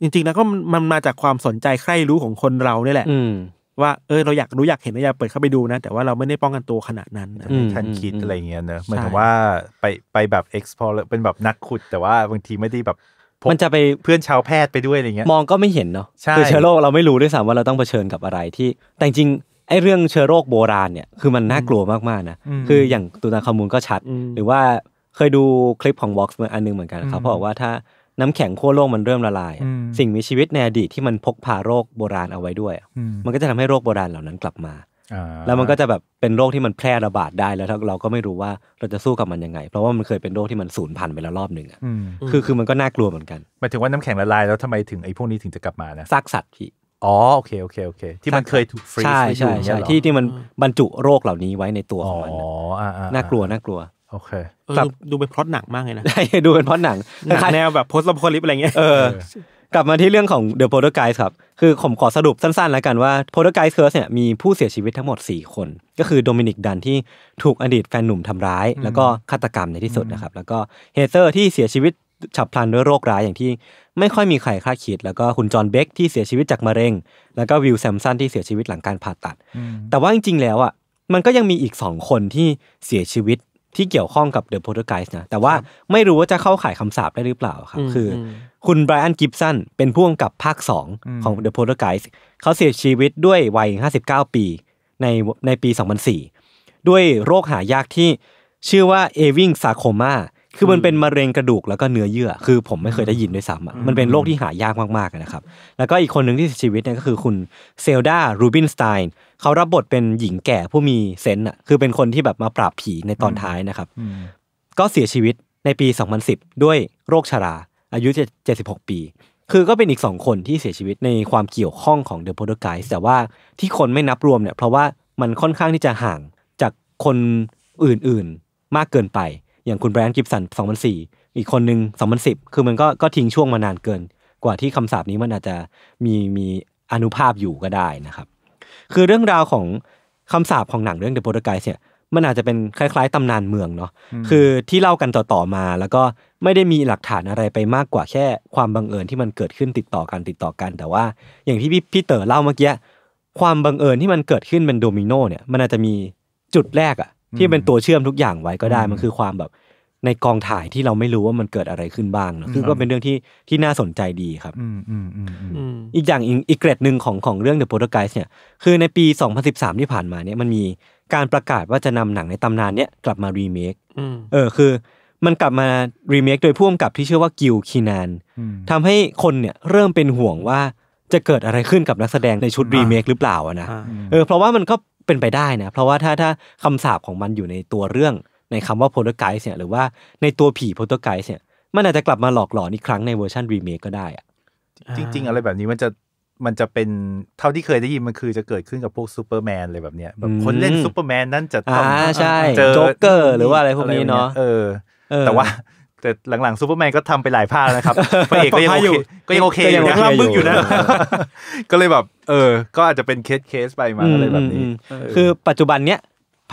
จริงๆแล้วก็มันมาจากความสนใจใคร่รู้ของคนเราเนี่ยแหละว่าเออเราอยากรู้อยากเห็นเราอยากเปิดเข้าไปดูนะ แต่ว่าเราไม่ได้ป้องกันตัวขนาดนั้นท่านคิดอะไรเงี้ยเนอะเหมือนว่าไปไปแบบ explore เป็นแบบนักขุด แต่ว่าบางทีไม่ได้แบบมันจะไปเพื่อนชาวแพทย์ไปด้วยอะไรเงี้ยมองก็ไม่เห็นเนาะคือเชื้อโรคเราไม่รู้ด้วยซ้ำว่าเราต้องเผชิญกับอะไรที่แต่จริงไอ้เรื่องเชื้อโรคโบราณเนี่ยคือมันน่ากลัวมาก ๆ นะ คืออย่างตุนาคามูลก็ชัด หรือว่าเคยดูคลิปของ Vox อันนึงเหมือนกันครับเขาบอกว่าถ้าน้ำแข็งขั้วโลกมันเริ่มละลาย สิ่งมีชีวิตในอดีตที่มันพกพาโรคโบราณเอาไว้ด้วย มันก็จะทำให้โรคโบราณเหล่านั้นกลับมาแล้วมันก็จะแบบเป็นโรคที่มันแพร่ระบาดได้แล้วเราก็ไม่รู้ว่าเราจะสู้กับมันยังไงเพราะว่ามันเคยเป็นโรคที่มันสูญพันธุ์ไปแล้วรอบหนึ่งอ่ะคือคือมันก็น่ากลัวเหมือนกันหมายถึงว่าน้ำแข็งละลาย แล้วทำไมถึงไอ้พวกนี้ถึงจะกลับมานะซากสัตว์พี่อ๋อโอเคโอเคโอเค ที่มันเคยถูกฟรีซใช่ใช่ใช่ที่ที่มันบรรจุโรคเหล่านี้ไว้ในตัวของมันออ๋น่ากลัวน่ากลัวโอเคดูเป็นพล็อตหนังมากเลยนะดูเป็นพล็อตหนังคแนวแบบโพสต์ลอคพลิปอะไรเงี้ยเออกลับมาที่เรื่องของ The p o l t e r g e i s t ครับคือผมขอสรุปสั้นๆแล้วกันว่า p o l t e r g e i s t Curse เนี่ยมีผู้เสียชีวิตทั้งหมด 4 คน ก็คือโดมินิกดันที่ถูกอดีตแฟนหนุ่มทำร้าย แล้วก็ฆาตกรรมในที่สุดนะครับแล้วก็เฮเซอร์ที่เสียชีวิตฉับพลันด้วยโรคร้ายอย่างที่ไม่ค่อยมีใครคาดคิดแล้วก็คุณจอห์นเบคที่เสียชีวิตจากมะเร็งแล้วก็วิลแซมสันที่เสียชีวิตหลังการผ่าตัด แต่ว่าจริงๆแล้วอ่ะมันก็ยังมีอีกสองคนที่เสียชีวิตที่เกี่ยวข้องกับเดอะโพเทอร์ไกส์นะแต่ว่าไม่รู้ว่าจะเข้าข่ายคำสาปได้หรือเปล่าครับคือ คุณไบรอันกิฟสันเป็นพ่วงกับภาค 2 ของเดอะโพเทอร์ไกส์เขาเสียชีวิตด้วยวัย 59 ปีในในปี 2004 ด้วยโรคหายากที่ชื่อว่าเอวิงซาโคมาคือมันเป็นมะเร็งกระดูกแล้วก็เนื้อเยื่อ คือผมไม่เคยได้ยินด้วยซ้ำมันเป็นโรคที่หายากมากๆนะครับ แล้วก็อีกคนหนึ่งที่เสียชีวิตเนี่ยก็คือคุณเซลดารูบินสไตน์เขารับบทเป็นหญิงแก่ผู้มีเซนต์อ่ะ คือเป็นคนที่แบบมาปราบผีในตอนท้ายนะครับ ก็เสียชีวิตในปี 2010 ด้วยโรคชรา อายุ76ปี คือก็เป็นอีกสองคนที่เสียชีวิตในความเกี่ยวข้องของเดอะโพโตไกส์แต่ว่าที่คนไม่นับรวมเนี่ย เพราะว่ามันค่อนข้างที่จะห่างจากคนอื่นๆมากเกินไปอย่างคุณแบรนด์กิบสัน2004อีกคนหนึ่ง2010คือมันก็ก็ทิ้งช่วงมานานเกินกว่าที่คำสาปนี้มันอาจจะมีมีอนุภาพอยู่ก็ได้นะครับคือเรื่องราวของคำสาปของหนังเรื่องเดอะโปรตกเนี่ยมันอาจจะเป็นคล้ายๆตำนานเมืองเนาะคือที่เล่ากันต่อๆมา แล้วก็ไม่ได้มีหลักฐานอะไรไปมากกว่าแค่ความบังเอิญที่มันเกิดขึ้นติดต่อกันติดต่อกัน แต่ว่าอย่างที่พี่พี่เต๋อเล่าเมื่อกี้ความบังเอิญที่มันเกิดขึ้นเป็นโดมิโนเนี่ยมันอาจจะมีจุดแรกอะที่เป็นตัวเชื่อมทุกอย่างไว้ก็ได้มันคือความแบบในกองถ่ายที่เราไม่รู้ว่ามันเกิดอะไรขึ้นบ้างเนอะคือก็เป็นเรื่องที่ที่น่าสนใจดีครับอีกอย่างอีกเกรดหนึ่งของของเรื่อง The p r o t ไ g ส s เนี่ยคือในปี 2013 ที่ผ่านมาเนี่ยมันมีการประกาศว่าจะนำหนังในตำนานเนี่ยกลับมารีเมคเออคือ มันกลับมารีเมคโดยพ่วงกับที่ชื่อว่ากิลคีนานทำให้คนเนี่ยเริ่มเป็นห่วงว่าจะเกิดอะไรขึ้นกับนักแสดงในชุดรีเมคหรือเปล่านะเออเพราะว่ามันก็เป็นไปได้นะ เพราะว่าถ้าถ้าคำสาบของมันอยู่ในตัวเรื่องในคำว่าโพลไกส์เนี่ย หรือว่าในตัวผีโพลไกส์เนี่ย มันอาจจะกลับมาหลอกหลอนอีกครั้งในเวอร์ชันรีเมคก็ได้อะจริง ๆ อะไรแบบนี้มันจะมันจะเป็นเท่าที่เคยได้ยินมันคือจะเกิดขึ้นกับพวกซูเปอร์แมนเลยแบบเนี้ยแบบคนเล่นซูเปอร์แมนนั่นจะต้องเจอโจ๊กเกอร์ หรือว่าอะไรพวกนี้เนาะเออแต่ว่าแต่หลัง ๆ ซูเปอร์แมนก็ทำไปหลายภาคนะครับพระเอกก็ยังโอเคก็ยังโอเคอยู่ยังรับึกอยู่นะ ก็เลยแบบเออ ก็อาจจะเป็นเคสเคสไปมาอะไรแบบนี้ คือปัจจุบันเนี้ย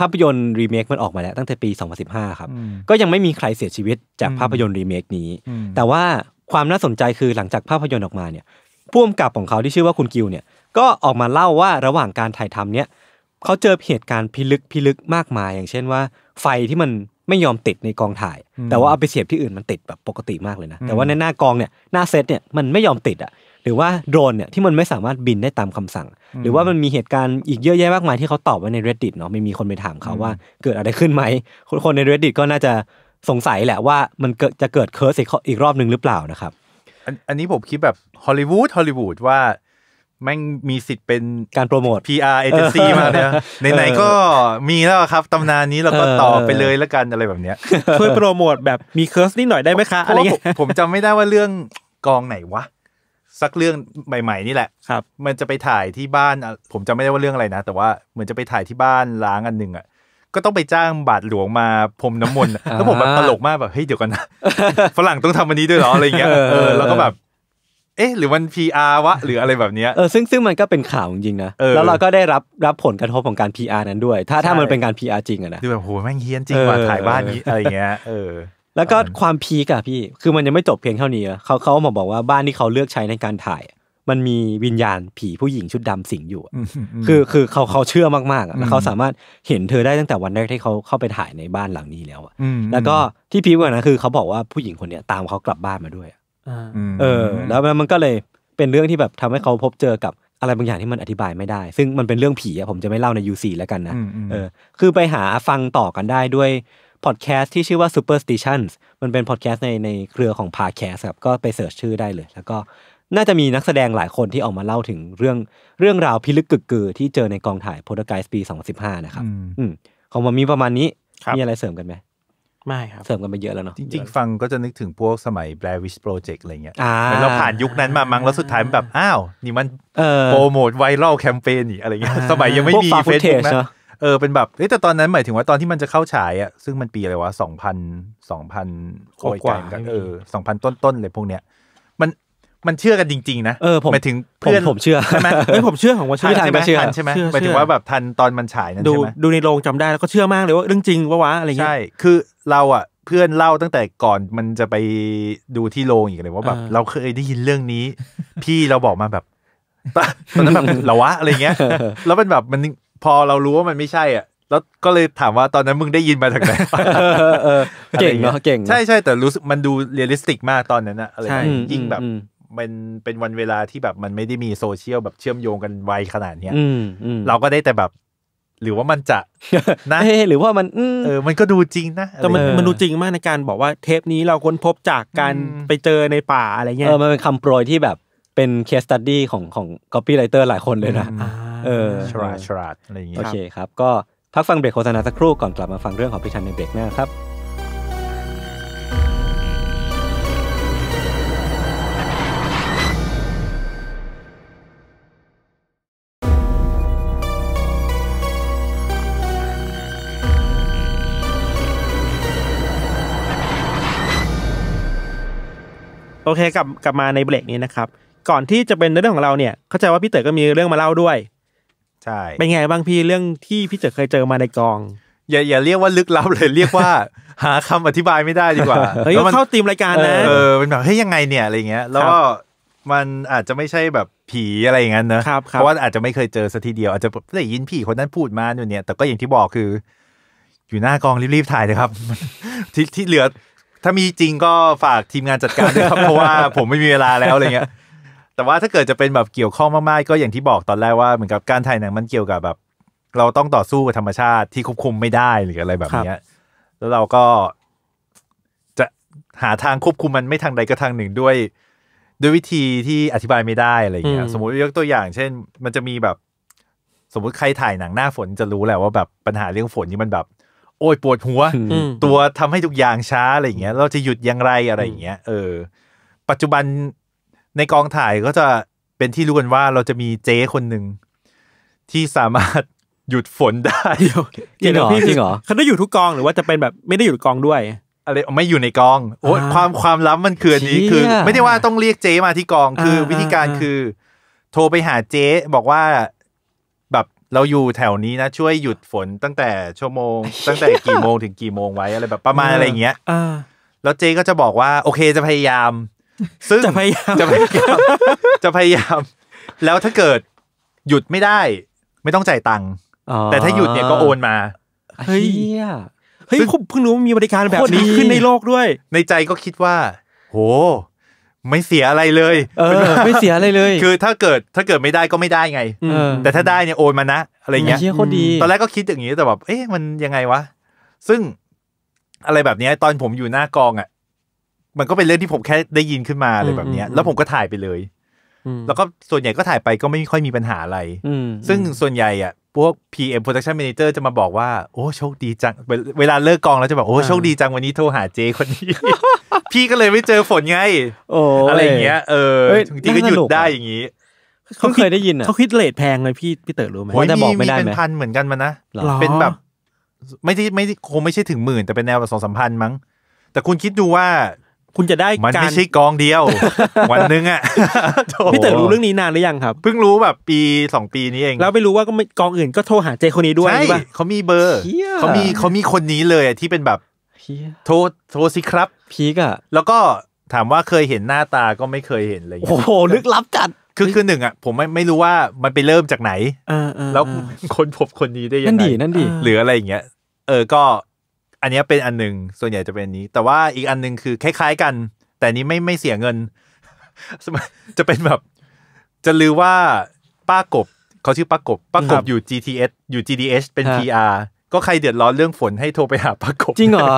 ภาพยนตร์รีเมค มันออกมาแล้วตั้งแต่ปี 2015ครับ ก็ยังไม่มีใครเสียชีวิตจากภาพยนตร์รีเมคนี้ แต่ว่าความน่าสนใจคือหลังจากภาพยนตร์ออกมาเนี่ยผู้กำกับของเขาที่ชื่อว่าคุณกิวเนี่ย ก็ออกมาเล่าว่าระหว่างการถ่ายทำเนี่ยเขาเจอเหตุการณ์พิลึกพิลึกมากมาย อย่างเช่นว่าไฟที่มันไม่ยอมติดในกองถ่าย แต่ว่าเอาไปเสียบที่อื่นมันติดแบบปกติมากเลยนะแต่ว่าในหน้ากองเนี่ยหน้าเซตเนี่ยมันไม่ยอมติดอ่ะหรือว่าโดรนเนี่ยที่มันไม่สามารถบินได้ตามคำสั่ง หรือว่ามันมีเหตุการณ์อีกเยอะแยะมากมายที่เขาตอบไว้ใน reddit เนาะไม่มีคนไปถามเขาว่าเกิดอะไรขึ้นไหมคนใน reddit ก็น่าจะสงสัยแหละว่ามันเกิดจะเกิดเคอร์สอีกรอบหนึ่งหรือเปล่านะครับ อันนี้ผมคิดแบบฮอลลีวูดฮอลลีวูดว่าแม่งมีสิทธิ์เป็นการโปรโมท PR เอเจนซี่มาเนี่ยไหนๆก็มีแล้วครับตำนานนี้เราก็ต่อไปเลยแล้วกันอะไรแบบเนี้ยช่วยโปรโมท แบบมีเคิร์สนิดหน่อยได้ไหมคะอะไรเงี้ยผมจำไม่ได้ว่าเรื่องกองไหนวะสักเรื่องใหม่ๆนี่แหละครับ มันจะไปถ่ายที่บ้านผมจำไม่ได้ว่าเรื่องอะไรนะแต่ว่าเหมือนจะไปถ่ายที่บ้านล้างอันหนึ่งอ่ะก็ต้องไปจ้างบาทหลวงมาพรมน้ำมนต์แล้วผมแบบตลกมากแบบเฮ้ยเดี๋ยวกันนะฝรั่งต้องทำอันนี้ด้วยเหรออะไรเงี้ยเออแล้วก็แบบเอ๊ะหรือมัน PR วะหรืออะไรแบบเนี้ยเออซึ่งซึ่งมันก็เป็นข่าวจริงนะแล้วเราก็ได้รับรับผลกระทบของการ PR นั้นด้วย ถ้าถ้ามันเป็นการ PR จริงอะนะดูแบบโหแม่งเฮี้ยนจริงว่าถ่ายบ้านนี้อะไรเงี้ยเออ แล้วก็ความพีกอะพี่ คือมันยังไม่จบเพียงเท่านี้เขาเขามาบอกว่าบ้านที่เขาเลือกใช้ในการถ่าย มันมีวิญญาณผีผู้หญิงชุดดำสิงอยู่คือคือเขาเขาเชื่อมากๆแล้วเขาสามารถเห็นเธอได้ตั้งแต่วันแรกที่เขาเข้าไปถ่ายในบ้านหลังนี้แล้วอแล้วก็ที่พีกกว่านะคือเขาบอกว่าผู้หญิงคนเนี้ยตามเขากลับบ้านมาด้วยเออแล้วมันก็เลยเป็นเรื่องที่แบบทำให้เขาพบเจอกับอะไรบางอย่างที่มันอธิบายไม่ได้ ซึ่งมันเป็นเรื่องผีอะผมจะไม่เล่าใน UC แล้วกันนะเออ คือไปหาฟังต่อกันได้ด้วยพอดแคสต์ที่ชื่อว่า Superstitions มันเป็นพอดแคสต์ในในเครือของ p a r c a s t ครับก็ไปเสิร์ชชื่อได้เลยแล้วก็น่าจะมีนักแสดงหลายคนที่ออกมาเล่าถึงเรื่องเรื่องราวพิลึกกึกกือที่เจอในกองถ่ายโพลกายปี2015นะครับ อืมของมันมีประมาณนี้มีอะไรเสริมกันไหมไม่ครับ เสริมกันไปเยอะแล้วเนาะจริง ๆ ฟังก็จะนึกถึงพวกสมัย Blair Witch Project อะไรเงี้ยเราผ่านยุคนั้นมามั้งแล้วสุดท้ายแบบ อ้าว นี่มันโปรโมทไวรัลแคมเปญนี่อะไรเงี้ยสมัยยังไม่มีเฟซบุ๊กนะเออเป็นแบบเอ้แต่ตอนนั้นหมายถึงว่าตอนที่มันจะเข้าฉายอ่ะซึ่งมันปีอะไรวะสองพันสองพันโอยกว่าเออสองพันต้นๆเลยพวกเนี้ยมันมันเชื่อกันจริงๆนะเออผมหมายถึงเพื่อนผมเชื่อใช่ไหมเอ้ยผมเชื่อของวันชัยใช่ไหมทัใช่ไหมหมายถึงว่าแบบทันตอนมันฉายนั่นใช่ไหมดูในโรงจำได้แล้วก็เชื่อมากเลยว่าเรื่องจริงวะวะอะไรเงี้ยใช่คือเราอ่ะเพื่อนเล่าตั้งแต่ก่อนมันจะไปดูที่โรงอีกเลย ว่าแบบเราเคยได้ยินเรื่องนี้ พี่เราบอกมาแบบตอนนั้นแบบเหราวะอะไรเงี้ยแล้วมันแบบมันพอเรารู้ว่ามันไม่ใช่ อ่ะ แล้วก็เลยถามว่าตอนนั้นมึงได้ยินมาจากไหนเก่งเนาะเก่งใช่ใช่แต่รู้สึกมันดูเรียลลิสติกมากตอนนั้นอะอะไรยิ่งแบบมันเป็นวันเวลาที่แบบมันไม่ได้มีโซเชียลแบบเชื่อมโยงกันไวขนาดเนี้ยเราก็ได้แต่แบบหรือว่ามันจะนะหรือว่ามันเออมันก็ดูจริงนะ แต่มันมันดูจริงมาก ในการบอกว่าเทปนี้เราค้นพบจากการไปเจอในป่าอะไรเงี้ยเออมันเป็นคำโปรยที่แบบเป็นเคสตัดดี้ของของก๊อปปี้ไรเตอร์หลายคนเลยนะเออชราดราดอะไรอย่างเงี้ยโอเคครับ ก็พักฟังเบรกโฆษณาสักครู่ก่อนกลับมาฟังเรื่องของพิชันในเบรกหน้าครับเคกลับกลับมาในเบรกนี้นะครับ ก่อนที่จะเป็นเรื่องของเราเนี่ยเข้าใจว่าพี่เต๋อก็มีเรื่องมาเล่าด้วย ใช่ เป็นไงบ้างพี่เรื่องที่พี่เต๋อเคยเจอมาในกอง อย่า อย่าเรียกว่าลึกลับเลย เรียกว่า หา คำอธิบายไม่ได้ดีกว่าเฮ้ยเข้าตีมรายการนะเออเป็นแบบเฮ้ยยังไงเนี่ยอะไรเงี้ย แล้วก็มันอาจจะไม่ใช่แบบผีอะไรอย่างนั้นนะเพราะว่าอาจจะไม่เคยเจอสัทีเดียวอาจจะได้ยินผีคนนั้นพูดมาอยู่เนี่ยแต่ก็อย่างที่บอกคือ อยู่หน้ากองรีบๆถ่ายนะครับ ที่ที่เหลือถ้ามีจริงก็ฝากทีมงานจัดการด้วยครับเพราะว่าผมไม่มีเวลาแล้วอะไรเงี้ยแต่ว่าถ้าเกิดจะเป็นแบบเกี่ยวข้องมาก ๆ ก็อย่างที่บอกตอนแรกว่า เหมือนกับการถ่ายหนังมันเกี่ยวกับแบบ เราต้องต่อสู้กับธรรมชาติที่ควบคุมไม่ได้หรืออะไรแบบเนี้ย แล้วเราก็ จะหาทางควบคุมมันไม่ทางใดก็ทางหนึ่งด้วย ด้วยวิธีที่อธิบายไม่ได้อะไรเงี้ย สมมติยกตัวอย่าง เช่น มันจะมีแบบ สมมติใครถ่ายหนังหน้าฝนจะรู้แหละว่าแบบปัญหาเรื่องฝนนี่มันแบบโอ้ยปวดหัว ตัวทำให้ทุกอย่างช้าอะไรอย่างเงี้ยเราจะหยุดอย่างไรอะไรอย่างเงี้ย เออ ปัจจุบันในกองถ่ายก็จะเป็นที่รู้กันว่าเราจะมีเจ้คนหนึ่ง ที่สามารถหยุดฝนได้จริงเหรอจริงเหรอเขาได้อยู่ทุกกองหรือว่าจะเป็นแบบ ไม่ได้อยู่กองด้วย อะไรไม่อยู่ในกอง โอ้ความความล้ำมันคืออันนี้คือ ไม่ได้ว่าต้องเรียกเจ้มาที่กองคือ วิธีการคือ โทรไปหาเจ๊ บอกว่าเราอยู่แถวนี้นะ ช่วยหยุดฝนตั้งแต่ชั่วโมง ตั้งแต่กี่โมงถึงกี่โมงไว้อะไรแบบ ประมาณอะไรเงี้ยแล้วเจก็จะบอกว่า โอเคจะพยายามซึ่งจะพยายามจะพยายามจะพยายาม แล้วถ้าเกิดหยุดไม่ได้ ไม่ต้องจ่ายตังค์แต่ถ้าหยุดเนี่ยก็โอนมาเฮ้ยเฮ้ยเพิ่งรู้ว่ามีบริการแบบนี้ขึ้นในโลกด้วย ในใจก็คิดว่า โหไม่เสียอะไรเลยเออ ไม่เสียอะไรเลย คือถ้าเกิดถ้าเกิดไม่ได้ก็ไม่ได้ไง แต่ถ้าได้เนี่ยโอนมานะอะไรเงี้ยเชียคตดี ตอนแรกก็คิดอย่างนี้แต่แบบเอ๊ะมันยังไงวะซึ่งอะไรแบบนี้ตอนผมอยู่หน้ากองอ่ะมันก็เป็นเรื่องที่ผมแค่ได้ยินขึ้นมาอะไรแบบนี้แล้วผมก็ถ่ายไปเลยแล้วก็ส่วนใหญ่ก็ถ่ายไปก็ไม่ค่อยมีปัญหาอะไรซึ่งส่วนใหญ่อ่ะพวก PM Production Manager จะมาบอกว่า โอ้โชคดีจัง เวลาเลิกกองแล้วจะบอกโอ้โชคดี จังวันนี้โทรหาเจคนนี้พี่ก็เลยไม่เจอฝนไง โอ้อะไรเงี้ย เออถึงที่ก็หยุดได้อย่างงี้เขาเคยได้ยินอ่ะเขาคิดเลทแพงเลยพี่ พี่เต๋อรู้ไหมแต่บอกไม่ได้ไหมเป็นพันเหมือนกันมันนะ เป็นแบบ ไม่ได้ไม่คงไม่ใช่ถึงหมื่น แต่เป็นแนวแบบสองสามพันมั้ง แต่คุณคิดดูว่า คุณจะได้มันไม่ใช่กองเดียววันนึงอ่ะพี่เต๋อรู้เรื่องนี้นานหรือยังครับ เพิ่งรู้แบบ ปีสองปีนี้เอง แล้วไปรู้ว่าก็กองอื่นก็โทรหาเจคนนี้ด้วยใช่เขามีเบอร์เขามีเขามีคนนี้เลยที่เป็นแบบพีโทรโทรสิครับ พีกอะแล้วก็ถามว่าเคยเห็นหน้าตาก็ไม่เคยเห็นเลยโอ้โหลึกลับจัดคือคือหนึ่งอ่ะ ผมไม่ไม่รู้ว่ามันไปเริ่มจากไหนแล้วคนพบคนนี้ได้ยังไงนั่นดีนั่นดีหรืออะไรอย่างเงี้ยเออก็ อันนี้เป็นอันหนึ่งส่วนใหญ่จะเป็นนี้ แต่ว่าอีกอันหนึ่งคือคล้าย ๆ กัน แต่นี้ไม่ไม่เสียเงินจะเป็นแบบ จะลือว่าป้ากบเขาชื่อป้ากบ ป้ากบอยู่ GTS อยู่ g d s เป็น PR ก็ใครเดือดร้อนเรื่องฝนให้โทรไปหาประกบ จริงเหรอ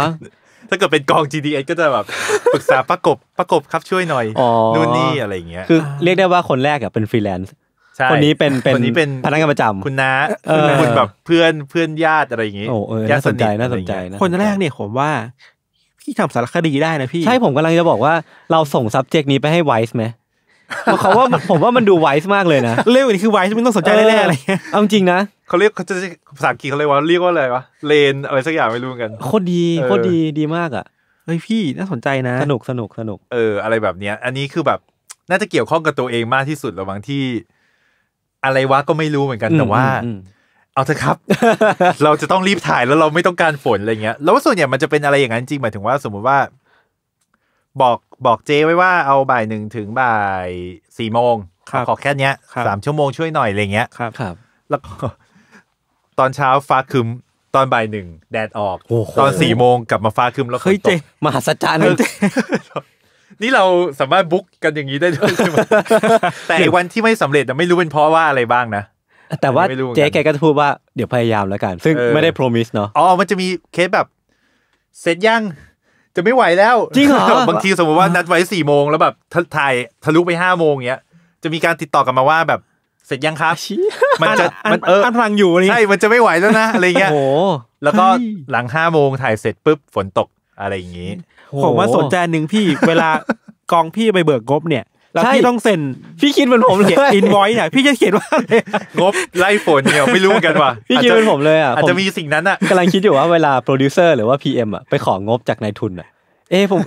ถ้าเกิดเป็นกอง GDS ก็จะแบบปรึกษาประกบประกบครับช่วยหน่อย นู่นนี่อะไรอย่างเงี้ยคือเรียกได้ว่าคนแรกอะเป็นฟรีแลนซ์คนนี้เป็นเป็นนี้เป็นพนักงานประจำคุณน้าคุณแบบเพื่อนเพื่อนญาติอะไรอย่างงี้ญาติสนใจน่าสนใจนะคนแรกเนี่ยผมว่าที่ทำสารคดีได้นะพี่ ใช่ ผมกำลังจะบอกว่าเราส่ง subject นี้ไปให้ไวส์ไหมเขาว่าผมว่ามันดูไวส์มากเลยนะ เรียกว่านี่คือไวส์ไม่ต้องสนใจแน่ๆอะไรเงี้ยเอาจริงนะเขาเรียกเขาจะภาษาอังกฤษเขาเรียกว่า เรียกว่าอะไรวะเลนอะไรสักอย่างไม่รู้กันโคตรดีโคตรดีดีมาก อ่ะเฮ้ยพี่น่าสนใจนะ สนุกสนุกสนุกเออ อะไรแบบเนี้ยอันนี้คือแบบน่าจะเกี่ยวข้องกับตัวเองมากที่สุดระหว่างที่ อะไรวะก็ไม่รู้เหมือนกัน แต่ว่าเอาเถอะครับ เราจะต้องรีบถ่ายแล้วเราไม่ต้องการฝนอะไรเงี้ยแล้วส่วนใหญ่มันจะเป็นอะไรอย่างนั้นจริงหมายถึงว่าสมมุติว่าบอกบอกเจไว้ว่าเอาบ่ายหนึ่งถึงบ่ายสี่โมงขอแค่เนี้ยสามชั่วโมงช่วยหน่อยอะไรเงี้ยครับครับ แล้วก็ ตอนเช้าฟ้าคึมตอนบ่ายหนึ่งแดดออกตอนสี่โมงกลับมาฟ้าคึมแล้วเฮ้ยเจมหัศจาร์เลยนี่เราสามารถบุ๊กกันอย่างนี้ได้ด้วยใช่ไหมแต่วันที่ไม่สำเร็จไม่รู้เป็นเพราะว่าอะไรบ้างนะ แต่ว่าเจ๊ แกก็พูดว่าเดี๋ยวพยายามแล้วกัน ซึ่งไม่ได้พรมิสเนาะ อ๋อ มันจะมีเคสแบบ เสร็จยังจะไม่ไหวแล้วจริงเหรอบางทีสมมติว่านัดไว้สี่โมงแล้วแบบถ่ายทะลุไปห้าโมงเงี้ย จะมีการติดต่อกลับมาว่าแบบเสร็จยังครับ มันจะมันเออพันพังอยู่นี่ใช่ มันจะไม่ไหวแล้วนะอะไรเงี้ย โอ้ แล้วก็หลังห้าโมงถ่ายเสร็จปุ๊บฝนตกอะไรอย่างงี้ผมว่าสนใจหนึ่งพี่เวลากองพี่ไปเบิกงบเนี่ยแล้วพี่ต้องเซ็น พี่คิดเหมือนผมเลยอินไวท์เนี่ยพี่จะเขียนว่างบไล่ฝนเนี่ย ไม่รู้เหมือนกันว่ะพี่คิดเหมือนผมเลยอ่ะอาจจะมีสิ่งนั้นอ่ะกำลังคิดอยู่ว่าเวลาโปรดิวเซอร์หรือว่าีเอ่ะไปของบจากนายทุนอ่ะเอ้ผม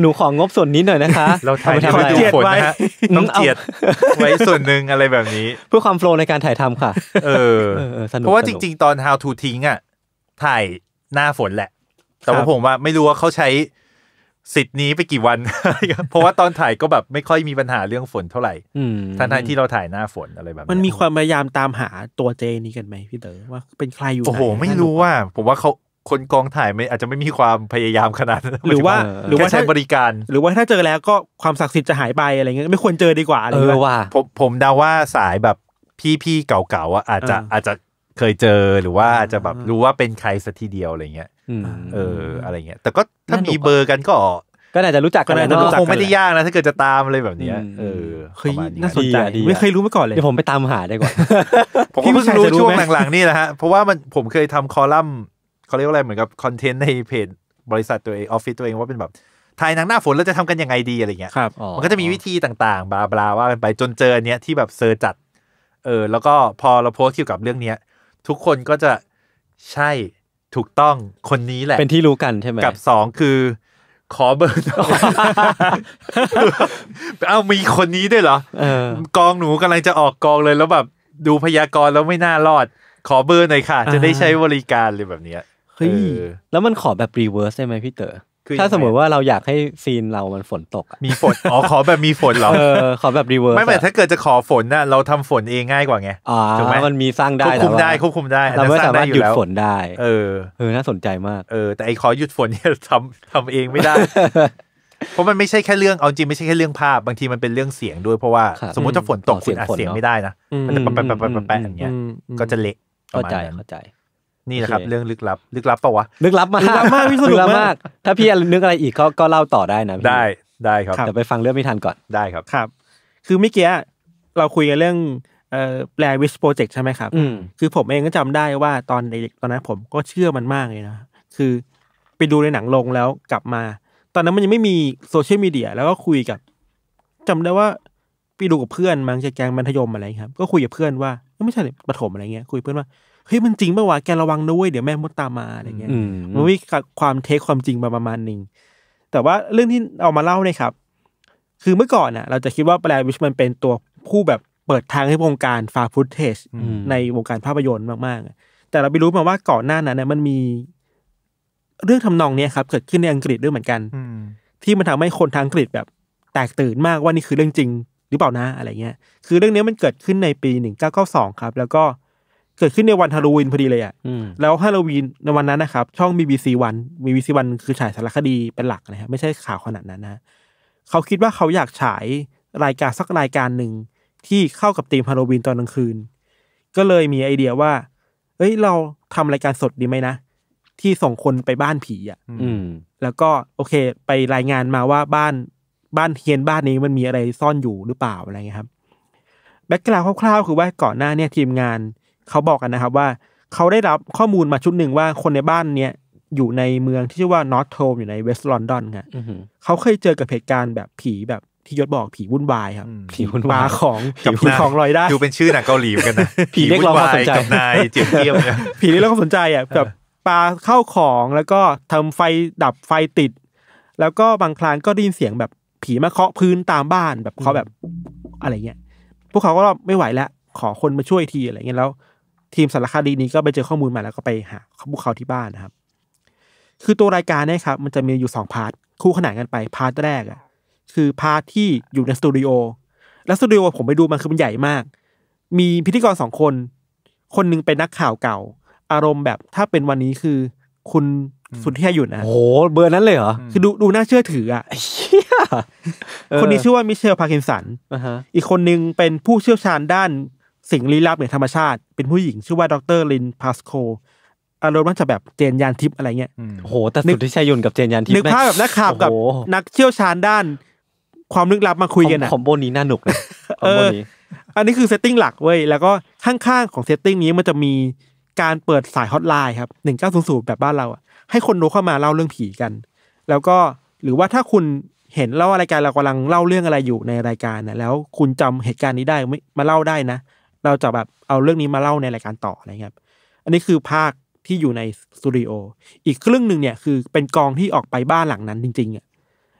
หนูของงบส่วนนี้หน่อยนะคะ เราถ่ายทำเจียดไว้ต้องเจียดไว้ส่วนหนึ่งอะไรแบบนี้ เพื่อความโฟล์ในการถ่ายทำค่ะเออเพราะว่าจริง ๆ ตอน how to ทิ้งอ่ะถ่ายหน้าฝนแหละแต่ว่าผมว่า ไม่รู้ว่าเขาใช้สิทธิ์นี้ไปกี่วัน เพราะว่าตอนถ่ายก็แบบไม่ค่อยมีปัญหาเรื่องฝนเท่าไหร่ทันททที่เราถ่ายหน้าฝนอะไรแบบมันมีความพยายามตามหาตัวเจนี้กันไหมพี่เต๋อว่าเป็นใครอยู่ โอ้โห ไม่รู้ว่า ผมว่าเขาคนกองถ่ายไม่อาจจะไม่มีความพยายามขนาดนั้นหรือว่า หรือว่าใช้บริการ หรือว่าถ้าเจอแล้วก็ความศักดิ์สิทธิ์จะหายไปอะไรเงี้ยไม่ควรเจอดีกว่าเออว่าผมผมเดาว่าสายแบบพี่ๆเก่าๆอ่ะอาจจะอาจจะเคยเจอหรือว่าจะแบบรู้ว่าเป็นใครสักทีเดียวอะไรเงี้ยเอออะไรเงี้ยแต่ก็ถ้ามีเบอร์กันก็ก็น่าจะรู้จักกันนะคงไม่ได้ยากนะถ้าเกิดจะตามอะไรแบบนี้เออเฮ้ยน่าสนใจดีไม่เคยรู้มาก่อนเลยเดี๋ยวผมไปตามหาได้ก่อนผมเพิ่งรู้ช่วงหลังๆนี่แหละฮะเพราะว่ามันผมเคยทำคอลัมน์เขาเรียกว่าอะไรเหมือนกับคอนเทนต์ในเพจบริษัทตัวเองออฟฟิศตัวเองว่าเป็นแบบทายนังหน้าฝนแล้วจะทำกันยังไงดีอะไรเงี้ยครับมันก็จะมีวิธีต่างๆบลาบลาว่ากันไปจนเจอเนี้ย ที่แบบเซอร์จัดเออแล้วก็พอเราโพสต์เกี่ยวกับเรื่องเนี้ยทุกคนก็จะใช่ถูกต้องคนนี้แหละ เป็นที่รู้กันใช่ไหมกับสองคือ ขอเบอร์เอ้ามีคนนี้ด้วยเหรอกองหนูกำลังจะออกกองเลย แล้วแบบ ดูพยากรณ์แล้วไม่น่ารอด ขอเบอร์หน่อยค่ะ จะได้ใช้บริการเลยแบบเนี้ยเฮ้ยแล้วมันขอแบบรีเวิร์สได้ไหมพี่เต๋อือถ้าสมมติว่าเราอยากให้ซีนเรามันฝนตก มีฝนอ๋อขอแบบมีฝนเหรอขอแบบรีเวิร์สไม่แต่ถ้าเกิดจะขอฝนน่ะเราทำฝนเองง่ายกว่าไงอ๋อมันมีสร้างได้ควบคุมได้ควบคุมได้เราไม่สามารถหยุดฝนได้ เออเออน่าสนใจมากเออ แต่ไอขอหยุดฝนเนี่ยทำทำเองไม่ได้เพราะมันไม่ใช่แค่เรื่องเอาจริงไม่ใช่แค่เรื่องภาพบางทีมันเป็นเรื่องเสียงด้วยเพราะว่าสมมติถ้าฝนตกคุณอัดเสียงไม่ได้นะมันจะแปะแปะแปะแปะอย่างเงี้ยก็จะเละเข้าใจเข้าใจนี่นะครับเรื่องลึกลับ ลึกลับปะวะลึกลับมากลึกลับมากพี่สลึกมาก ถ้าพี่นึกอะไรอีกก็ก็เล่าต่อได้นะได้ได้ครับแต่ไปฟังเรื่องไม่ทันก่อนได้ครับครับ คือเมื่อกี้เราคุยกันเรื่องแปลวิสโปรเจกต์ใช่ไหมครับ คือผมเองก็จำได้ว่าตอนเด็กตอนนั้นผมก็เชื่อมันมากเลยนะคือไปดูในหนังลงแล้วกลับมา ตอนนั้นมันยังไม่มีโซเชียลมีเดียแล้วก็คุยกับ จำได้ว่าไปดูกับเพื่อนมั้งจะแกงมัธยมอะไรครับ ก็คุยกับเพื่อนว่า ไม่ใช่ประถมอะไรเงี้ยคุยเพื่อนว่าเฮ้ยมันจริงป่าวะแกระวังนะเว้ยเดี๋ยวแม่มดตามมาอะไรเงี้ยมันมีความเทค ความจริงมาประมาณหนึ่ง แต่ว่าเรื่องที่เอามาเล่าเนี่ยครับ คือเมื่อก่อนน่ะ เราจะคิดว่าแบร์วิชมันเป็นตัวผู้แบบเปิดทางให้วงการฟาฟุตเทจในวงการภาพยนตร์มากๆ แต่เราไปรู้มาว่าก่อนหน้านั้นน่ยมันมีเรื่องทำนองเนี้ยครับ เกิดขึ้นในอังกฤษด้วยเหมือนกันที่มันทำให้คนทางอังกฤษแบบแตกตื่นมากว่านี่คือเรื่องจริง หรือเปล่านะอะไรเงี้ยคือเรื่องนี้มันเกิดขึ้นในปีหนึ่งเก้าเก้าสองครับ แล้วก็เกิดขึ้นในวันฮาโลวีนพอดีเลยอ่ะแล้วฮาโลวีนในวันนั้นนะครับ ช่องมีบีซีวัน มีบีซีวันคือฉายสารคดีเป็นหลักนะฮะไม่ใช่ข่าวขนาดนั้นนะเขาคิดว่าเขาอยากฉายรายการ สักรายการหนึ่งที่เข้ากับธีมฮาโลวีนตอนกลางคืน ก็เลยมีไอเดียว่า เอ้ยเราทำรายการสดดีไหมนะ ที่ส่งคนไปบ้านผีอ่ะอืม แล้วก็โอเค ไปรายงานมาว่าบ้านบ้านเฮียนบ้านนี้มันมีอะไรซ่อนอยู่หรือเปล่าอะไรเงี้ยครับ แบ็กกราวคร่าวๆ คือว่าก่อนหน้าเนี่ยทีมงานเขาบอกกันนะครับว่าเขาได้รับข้อมูลมาชุดหนึ่งว่าคนในบ้านเนี้ยอยู่ในเมืองที่ชื่อว่านอตโทมอยู่ในเวสต์ลอนดอนครับเขาเคยเจอกับเหตุการณ์แบบผีแบบที่ยศบอกผีวุ่นวายครับผีวุ่นวายของกับผีของลอยได้ ดูเป็นชื่อหนังเกาหลีกันนะผีเรียกร้องความสนใจกับนายเจียมเจียผีเรียกร้องความสนใจอ่ะแบบปลาเข้าของแล้วก็ทำไฟดับไฟติด แล้วก็บางครั้งก็ได้ยินเสียงแบบผีมาเคาะพื้นตามบ้านแบบเคาแบบอะไรเงี้ยพวกเขาก็ไม่ไหวแล้วขอคนมาช่วยทีอะไรเงี้ยแล้วทีมสารคดีนี้ก็ไปเจอข้อมูลมาแล้วก็ไปหาพวกเขาที่บ้านนะครับ คือตัวรายการเนี่ยครับ มันจะมีอยู่สองพาร์ทคู่ขนานกันไปพาร์ทแรกอะคือพาร์ทที่อยู่ในสตูดิโอแล้วสตูดิโอผมไปดูมันคือมันใหญ่มากมีพิธีกรสองคน คนนึงเป็นนักข่าวเก่า อารมณ์แบบถ้าเป็นวันนี้คือ คุณสุดที่ให้หยุดนะโอ้โหเบอร์นั้นเลยเหรอคือดูดูน่าเชื่อถืออ่ะคนนี้ชื่อว่ามิเชลพาร์กินสันอีกคนนึงเป็นผู้เชี่ยวชาญด้านสิ่งลี้ลับเหนือธรรมชาติเป็นผู้หญิงชื่อว่าดรลินพาสโคอารมณ์มันจะแบบเจนยานทิพย์อะไรเงี้ยโหแต่สุดที่ชัยยนกับเจนยานทิพย์นึกภาพแบบนักข่าวกับนักเชี่ยวชาญด้าน ความลึกลับมาคุยกันอะคอมโบนี้น่าหนุกเลยคอมโบนี้อันนี้คือเซตติ้งหลักเว้ยแล้วก็ข้างๆของเซตติ้งนี้มันจะมีการเปิดสายฮอตไลน์ครับหนึ่งเก้าศูนย์ศูนย์แบบบ้านเราอะให้คนรู้เข้ามาเล่าเรื่องผีกัน แล้วก็หรือว่าถ้าคุณเห็นเล่ารายการเรากำลังเล่าเรื่องอะไรอยู่ในรายการนะแล้วคุณจำเหตุการณ์นี้ได้มาเล่าได้นะเราจะแบบเอาเรื่องนี้มาเล่าในรายการต่ออะไรครับ อันนี้คือภาคที่อยู่ในสตูดิโอ อีกครึ่งหนึ่งเนี่ยคือเป็นกองที่ออกไปบ้านหลังนั้นจริงๆอ่ะ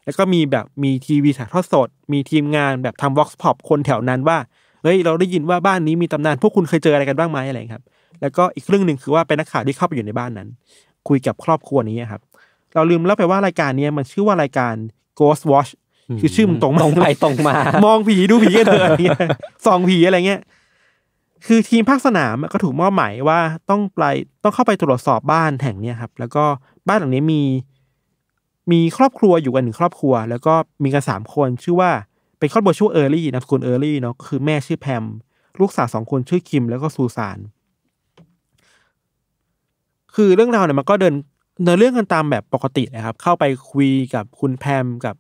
แล้วก็มีแบบมีทีวีถ่ายทอดสด มีทีมงานแบบทำวอล์กพอปคนแถวนั้นว่า เฮ้ยเราได้ยินว่าบ้านนี้มีตำนาน พวกคุณเคยเจออะไรกันบ้างไหมอะไรครับ แล้วก็อีกครึ่งหนึ่งคือว่าเป็นนักข่าวที่เข้าไปอยู่ในบ้านนั้น คุยกับครอบครัวนี้ครับ เราลืมเล่าไปว่ารายการนี้มันชื่อว่ารายการ Ghost Watch คือชื่อมันตรงมาตรงไปตรงมา มองผีดูผีกันเถอะสองผีอะไรเงี้ยคือทีมภาคสนามก็ถูกมอบหมายว่าต้องไปต้องเข้าไปตรวจสอบบ้านแห่งเนี้ยครับ แล้วก็บ้านหลังนี้มีมีครอบครัวอยู่กันหนึ่งครอบครัว แล้วก็มีกันสามคนชื่อว่า เป็นครอบครัวชื่อเออร์ลี่นะคุณเออร์ลี่เนาะคือแม่ชื่อแพมลูกสาวสองคนชื่อคิมแล้วก็ซูซานคือเรื่องราวเนี่ยมันก็เดินเนเรื่องกันตามแบบปกตินะครับ เข้าไปคุยกับคุณแพมกับ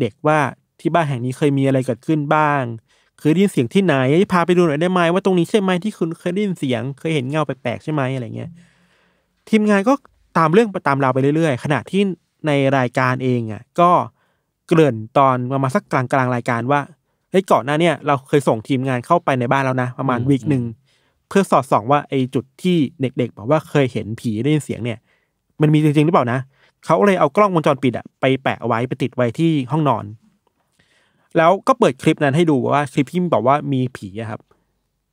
เด็ก ๆ ว่าที่บ้านแห่งนี้เคยมีอะไรเกิดขึ้นบ้างเคยได้ยินเสียงที่ไหนพาไปดูหน่อยได้ไหมว่าตรงนี้ใช่ไหมที่คุณเคยได้ยินเสียง เคยเห็นเงาแปลกๆใช่ไหมอะไรเงี้ยทีมงานก็ตามเรื่องตามราวไปเรื่อย ๆ ขณะที่ในรายการเองอ่ะก็เกริ่นตอนประมาณสักกลางกลางรายการว่าไอ้ก่อนหน้าเนี่ยเราเคยส่งทีมงานเข้าไปในบ้านแล้วนะประมาณวีคหนึ่งเพื่อสอดส่อง ว่าไอ้จุดที่เด็กๆ บอกว่าเคยเห็นผีได้ยินเสียงเนี่ย มันมีจริงๆหรือเปล่านะเขาเลยเอากล้องวงจรปิดอะไปแปะไว้ไปติดไว้ที่ห้องนอนแล้วก็เปิดคลิปนั้นให้ดูว่าคลิปที่บอกว่ามีผีครับ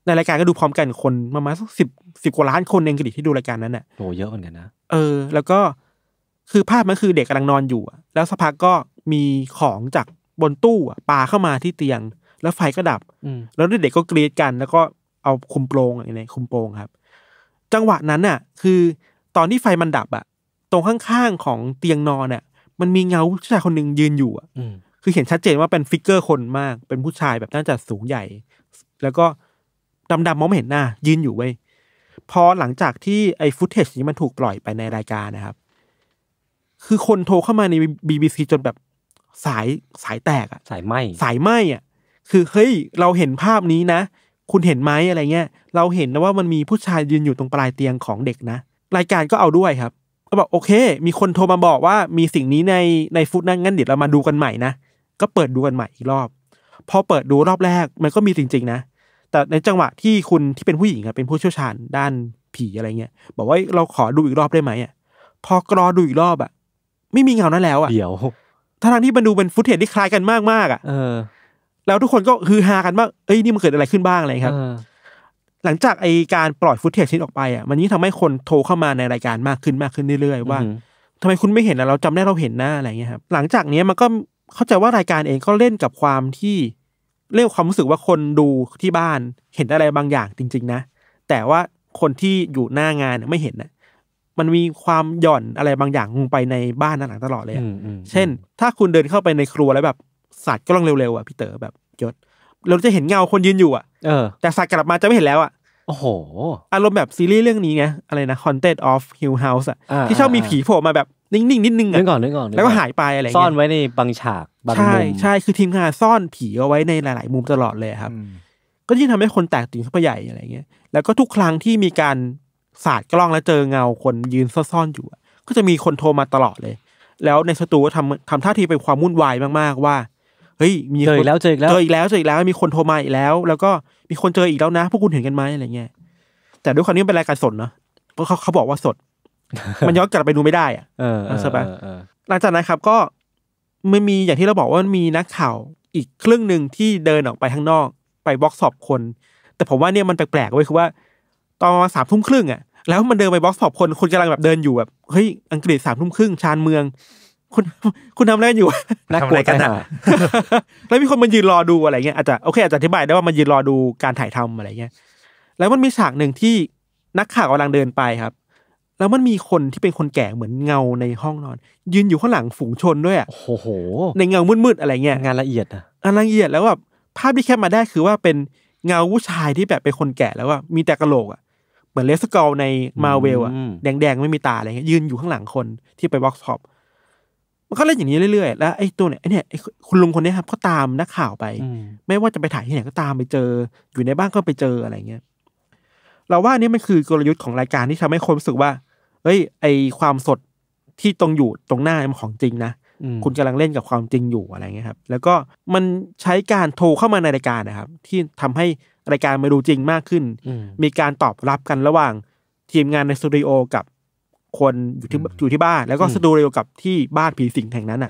ในรายการก็ดูพร้อมกันคนประมาณสักสิบสิบกว่าล้านคนในองกฤษที่ดูรายการนั้นอ่ะโ้เยอะเหมือนกันนะเออแล้วก็ คือภาพมันคือเด็กกำลังนอนอยู่แล้วสักพักก็มีของจากบนตู้ปาเข้ามาที่เตียง แล้วไฟก็ดับแล้ว เด็กก็กรีดกันแล้วก็เอาคุมโปรงอะไรคุมโปรงครับ จังหวะนั้นน่ะ คือ ตอนที่ไฟมันดับอะตรงข้างๆของเตียงนอนน่ะ มันมีเงาผู้ชายคนหนึ่งยืนอยู่อ่ะคือเห็นชัดเจนว่าเป็นฟิกเกอร์คนมากเป็นผู้ชายแบบน่าจะสูงใหญ่ แล้วก็ดำๆมองไม่เห็นหน้ายืนอยู่ไว้พอหลังจากที่ไอ้ฟุตเทจนี้มันถูกปล่อยไปในรายการนะครับ คือคนโทรเข้ามาใน BBC จนแบบสายสายแตกอะสายไหมสายไหมอะคือเฮ้ยเราเห็นภาพนี้นะ คุณเห็นไหมอะไรเงี้ย เราเห็นนะว่ามันมีผู้ชายยืนอยู่ตรงปลายเตียงของเด็กนะ รายการก็เอาด้วยครับก็บอกโอเค มีคนโทรมาบอกว่ามีสิ่งนี้ในในฟุตนั่งงั้นเดี๋ยวเรามาดูกันใหม่นะก็เปิดดูกันใหม่อีกรอบ พอเปิดดูรอบแรก มันก็มีจริงๆนะแต่ในจังหวะที่คุณที่เป็นผู้หญิงอะเป็นผู้เชี่ยวชาญด้านผีอะไรเงี้ยบอกว่าเราขอดูอีกรอบได้ไหมอ่ะพอกรอดูอีกรอบอะไม่มีเงานั้นแล้วอะเดี๋ยวทางที่มันดูเป็นฟุตเทจที่คล้ายกันมากมากอะเออแล้วทุกคนก็ฮือฮากันว่าเอ้ยนี่มันเกิดอะไรขึ้นบ้างอะไรครับหลังจากไอการปล่อยฟุตเทจชิ้นออกไปอะมันยิ่งทำให้คนโทรเข้ามาในรายการมากขึ้นมากขึ้นเรื่อยๆว่าทำไมคุณไม่เห็นอะเราจำได้เราเห็นหน้าอะไรเงี้ยครับหลังจากนี้มันก็เข้าใจว่ารายการเองก็เล่นกับความที่เรียกความรู้สึกว่าคนดูที่บ้านเห็นอะไรบางอย่างจริงๆนะแต่ว่าคนที่อยู่หน้างานไม่เห็นนะมันมีความหย่อนอะไรบางอย่างลงไปในบ้านหลังตลอดเลยเช่น ถ้าคุณเดินเข้าไปในครัวแล้วแบบสัตว์ก็ลองเร็วๆอ่ะพี่เต๋อแบบยศเราจะเห็นเงาคนยืนอยู่อ่ะเออแต่สัตว์กลับมาจะไม่เห็นแล้วอ่ะโอ้โหอารมณ์แบบซีรีส์เรื่องนี้ไงอะไรนะ Haunted of Hill House อ่ะที่ชอบมีผีโผล่มาแบบนิ่งๆนิดนึงอะนึกก่อนนึกก่อนแล้วก็หายไปอะไรซ่อนไว้ในบางฉากบางมุมใช่ใช่คือทีมงานซ่อนผีเอาไว้ในหลาย ๆ มุมตลอดเลยครับ ก็ยิ่งทำให้คนแตกตื่นขึ้นไปใหญ่อะไรเงี้ย แล้วก็ทุกครั้งที่มีการสาดกล้องแล้วเจอเงาคนยืนซ่อนๆอยู่ ก็จะมีคนโทรมาตลอดเลย แล้วในสตูก็ทำทำท่าทีเป็นความวุ่นวายมากๆว่าเฮ้ย มีเจออีกแล้วเจออีกแล้วเจออีกแล้วเจออีกแล้วมีคนโทรมาอีกแล้ว แล้วก็มีคนเจออีกแล้วนะ พวกคุณเห็นกันไหมอะไรเงี้ย แต่ด้วยความที่เป็นรายการสดเนาะเพราะเขาเขาบอกว่าสดมันย้อนกลับไปดูไม่ได้อ่ะใช่ปะหลังจากนั้นครับก็ไม่มีอย่างที่เราบอกว่ามีนักข่าวอีกครึ่งหนึ่งที่เดินออกไปข้างนอก ไปบล็อกสอบคน แต่ผมว่าเนี่ยมันแปลกๆไว้คือว่า ตอนสามทุ่มครึ่งอ่ะ แล้วมันเดินไปบล็อกสอบคนคนกำลังแบบเดินอยู่แบบเฮ้ยอังกฤษสามทุ่มครึ่งชานเมือง คุณคุณทำอะไรอยู่น่ากลัวกันอ่ะแล้วมีคนมายืนรอดูอะไรเงี้ยอาจจะโอเคอาจจะอธิบายได้ว่ามันยืนรอดูการถ่ายทำอะไรเงี้ยแล้วมันมีฉากหนึ่งที่นักข่าวกำลังเดินไปครับแล้วมันมีคนที่เป็นคนแก่เหมือนเงาในห้องนอน ยืนอยู่ข้างหลังฝูงชนด้วยอ่ะโอ้โห ในเงามืดๆอะไรเงี้ยงานละเอียดอะอันละเอียดแล้วแบบภาพที่แคบมาได้คือว่าเป็นเงาผู้ชายที่แบบเป็นคนแก่แล้วว่ามีแต่กระโหลกอ่ะเหมือนเลสกลในมาเวลอ่ะแดงๆไม่มีตาอะไรเงี้ยยืนอยู่ข้างหลังคนที่ไปวอล์กท็อปมันก็เล่นอย่างนี้เรื่อยๆแล้วไอ้ตัวเนี่ยไอ้เนี่ยคุณลุงคนนี้ครับก็ตามนักข่าวไป ไม่ว่าจะไปถ่ายที่ไหนก็ตามไปเจอ อยู่ในบ้านก็ไปเจออะไรเงี้ยเราว่านี่มันคือกลยุทธ์ของรายการที่ทำให้คนรู้สึกว่าเฮ้ย ไอความสดที่ตรงอยู่ตรงหน้ามันของจริงนะ คุณกำลังเล่นกับความจริงอยู่อะไรเงี้ยครับ แล้วก็มันใช้การโทรเข้ามาในรายการนะครับ ที่ทำให้รายการมาดูจริงมากขึ้น มีการตอบรับกันระหว่างทีมงานในสตูดิโอกับ คนอยู่ที่อยู่ที่บ้าน แล้วก็สตูดิโอกับที่บ้านผีสิงแห่งนั้นอ่ะ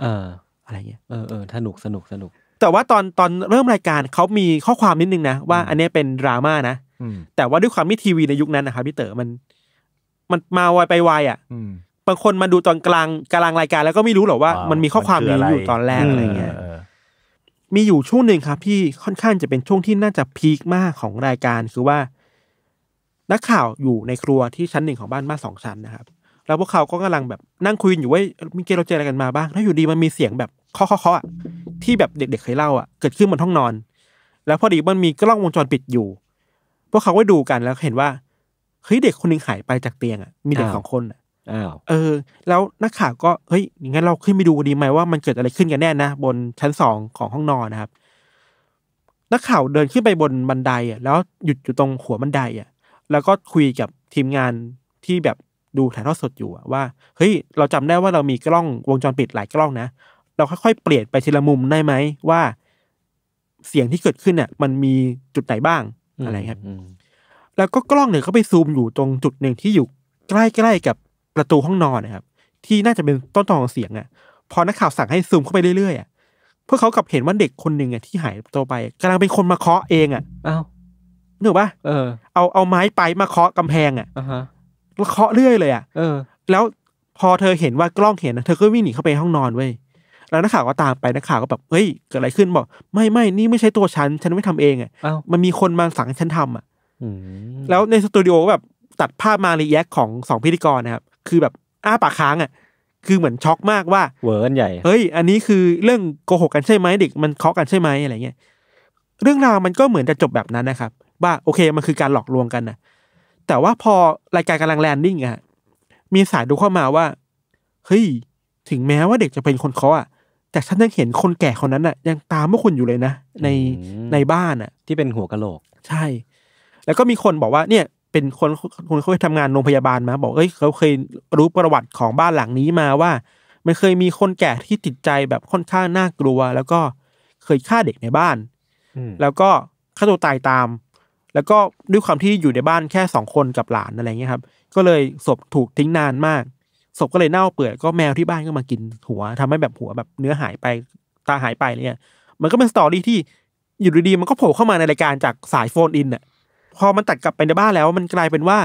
อะไรเงี้ย เออเออสนุกสนุก สนุก แต่ว่าตอนตอนเริ่มรายการเขามีข้อความนิดนึงนะว่าอันนี้เป็นดราม่านะ แต่ว่าด้วยความที่ทีวีในยุคนั้นนะครับ พี่เต๋อมันมันมาไวไปไวอ่ะบางคนมาดูตอนกลางกลางรายการ แล้วก็ไม่รู้หรอกว่า มันมีข้อความนี้อยู่ตอนแรกอะไรเงี้ย มีอยู่ช่วงหนึ่งครับที่ค่อนข้างจะเป็นช่วงที่น่าจะพีคมากของรายการคือว่า นักข่าวอยู่ในครัวที่ชั้นหนึ่งของบ้านบ้านสองชั้นนะครับ แล้วพวกเขาก็กำลังแบบนั่งคุยอยู่ว่ามีเกลเราเจออะไรกันมาบ้าง แล้วอยู่ดีมันมีเสียงแบบเคาะเคาะที่แบบเด็กๆเคยเล่าอ่ะเกิดขึ้นบนห้องนอน แล้วพอดีมันมีกล้องวงจรปิดอยู่ พวกเขาก็ดูกันแล้วเห็นว่าเฮ้ยเด็กคนหนึ่งหายไปจากเตียงอ่ะมีเด็กสองคนอ่ะเออ แล้วนักข่าวก็เฮ้ยงั้นเราขึ้นไปดูดีไหมว่า มันเกิดอะไรขึ้นกันแน่นะบนชั้นสองของห้องนอนนะครับ นักข่าวเดินขึ้นไปบนบันไดอ่ะแล้วหยุดอยู่ตรงหัวบันไดอ่ะแล้วก็คุยกับทีมงานที่แบบดูถ่ายทอดสดอยู่ว่าเฮ้ยเราจำได้ว่าเรามีกล้องวงจรปิดหลายกล้องนะเราค่อยๆเปลี่ยนไปทีละมุมได้ไหมว่า เสียงที่เกิดขึ้นเนี่ยมันมีจุดไหนบ้างอะไรครับแล้วก็กล้องเนี่ยก็ไปซูมอยู่ตรงจุดหนึ่งที่อยู่ใกล้ๆกับประตูห้องนอนนะครับ ที่น่าจะเป็นต้นตอของเสียงอ่ะพอนักข่าวสั่งให้ซูมเข้าไปเรื่อยๆอ่ะเพื่อเขากลับเห็นว่าเด็กคนหนึ่งอ่ะที่หายตัวไปกำลังเป็นคนมาเคาะเองอ่ะอ้าวนึกปะเออ เอาเอาไม้ไปมาเคาะกำแพงอ่ะแล้วเคาะเรื่อยเลยอ่ะเออแล้วพอเธอเห็นว่ากล้องเห็นนะเธอก็วิ่งหนีเข้าไปห้องนอนเว้ยแล้วนักข่าวก็ตามไปนักข่าวก็แบบเฮ้ยเกิดอะไรขึ้นบอกไม่ไม่นี่ไม่ใช่ตัวฉันฉันไม่ทำเองอ่ะมันมีคนมาสั่งฉันทำอ่ะแล้วในสตูดิโอแบบตัดภาพมารีแอคของสองพิธีกรนะครับ คือแบบ อ้าปากค้างอ่ะ คือเหมือนช็อกมากว่าเวอร์กันใหญ่ เฮ้ย อันนี้คือเรื่องโกหกกันใช่ไหมเด็กมันเคาะกันใช่ไหมอะไรเงี้ย เรื่องราวมันก็เหมือนจะจบแบบนั้นนะครับ ว่า โอเค มันคือการหลอกลวงกันนะแต่ว่าพอรายการกำลังแลนดิ้งอะมีสายดูเข้ามาว่าเฮ้ยถึงแม้ว่าเด็กจะเป็นคนเคาะอะแต่ฉันยังเห็นคนแก่คนนั้นอะยังตามพวกคุณอยู่เลยนะในในบ้านอะที่เป็นหัวกะโหลก ใช่แล้วก็มีคนบอกว่าเนี่ยเป็นคนคนเคยทำงานโรงพยาบาลมา บอกเอ้ยเขาเคยรู้ประวัติของบ้านหลังนี้มาว่ามันเคยมีคนแก่ที่ติดใจแบบค่อนข้างน่ากลัว แล้วก็เคยฆ่าเด็กในบ้านแล้วก็ฆ่าตัวตายตาม แล้วก็ด้วยความที่อยู่ในบ้านแค่สองคนกับหลานอะไรเงี้ยครับก็เลยศพถูกทิ้งนานมากศพก็เลยเน่าเปื่อยก็แมวที่บ้านก็มากินหัว ทำให้แบบหัวแบบเนื้อหายไปตาหายไปเนี่ย มันก็เป็นสตอรี่ที่อยู่ดีๆ มันก็โผล่เข้ามาในรายการจากสายโฟนอินอะพอมันตัดกลับไปในบ้านแล้ว มันกลายเป็นว่า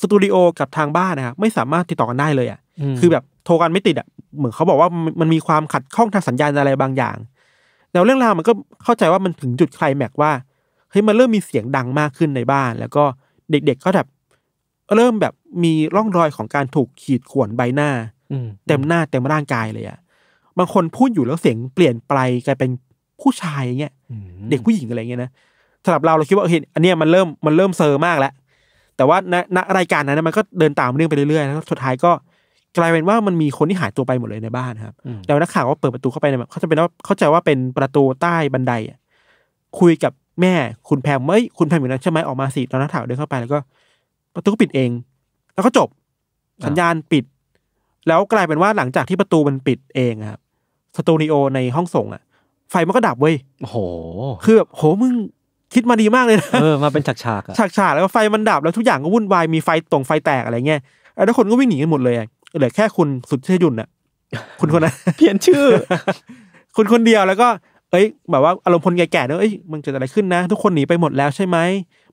สตูดิโอ กับทางบ้านนะครับไม่สามารถติดต่อกันได้เลยอ่ะ คือแบบโทรกันไม่ติดอ่ะเหมือนเขาบอกว่ามันมีความขัดข้องทางสัญญาณอะไรบางอย่าง แล้วเรื่องราวมันก็เข้าใจว่ามันถึงจุดใครแม็กว่าเฮ้ยมันเริ่มมีเสียงดังมากขึ้นในบ้านแล้วก็เด็กๆก็แบบ เริ่มแบบมีร่องรอยของการถูกขีดข่วนใบหน้าเต็มหน้าเต็มร่างกายเลยอ่ะบางคนพูดอยู่แล้วเสียงเปลี่ยนไปกลายเป็นผู้ชายเงี้ยเด็กผู้หญิงอะไรเงี้ยนะสำหรับเราเราคิดว่าเห็นอันเนี้ยมันเริ่มมันเริ่มเซอร์มากแล้ว แต่ว่าณณรายการนั้นมันก็เดินตามเรื่องไปเรื่อยๆแล้วสุดท้ายก็กลายเป็นว่ามันมีคนที่หายตัวไปหมดเลยในบ้านครับแล้วนักข่าวก็เปิดประตูเข้าไปเนี่ยเขาจะเป็นว่าเข้าใจว่าเป็นประตูใต้บันไดคุยกับแม่คุณแพมเอ้ยคุณแพมอยู่นั้นใช่ไหมออกมาสิตอนนักข่าวเดินเข้าไปแล้วก็ ประตูก็ปิดเอง แล้วก็จบสัญญาณปิด แล้วกลายเป็นว่าหลังจากที่ประตูมันปิดเองครับสตูดิโอในห้องส่งอ่ะไฟมันก็ดับเว้ยโอ้โหคือแบบโหมึงคิดมาดีมากเลยนะเออมาเป็นฉากฉากอะฉากฉากแล้วไฟมันดับแล้วทุกอย่างก็วุ่นวายมีไฟตรงไฟแตกอะไรเงี้ยแล้วคนก็วิ่งหนีกันหมดเลยเหลือแค่คุณสุดเชยุนอะคุณคนนั้นเพียนชื่อ คุณคนเดียวแล้วก็เอ้ยแบบว่า อารมณ์พลแก่ๆเนอะเอ้ยมันเกิดอะไรขึ้นนะ ทุกคนหนีไปหมดแล้วใช่ไหม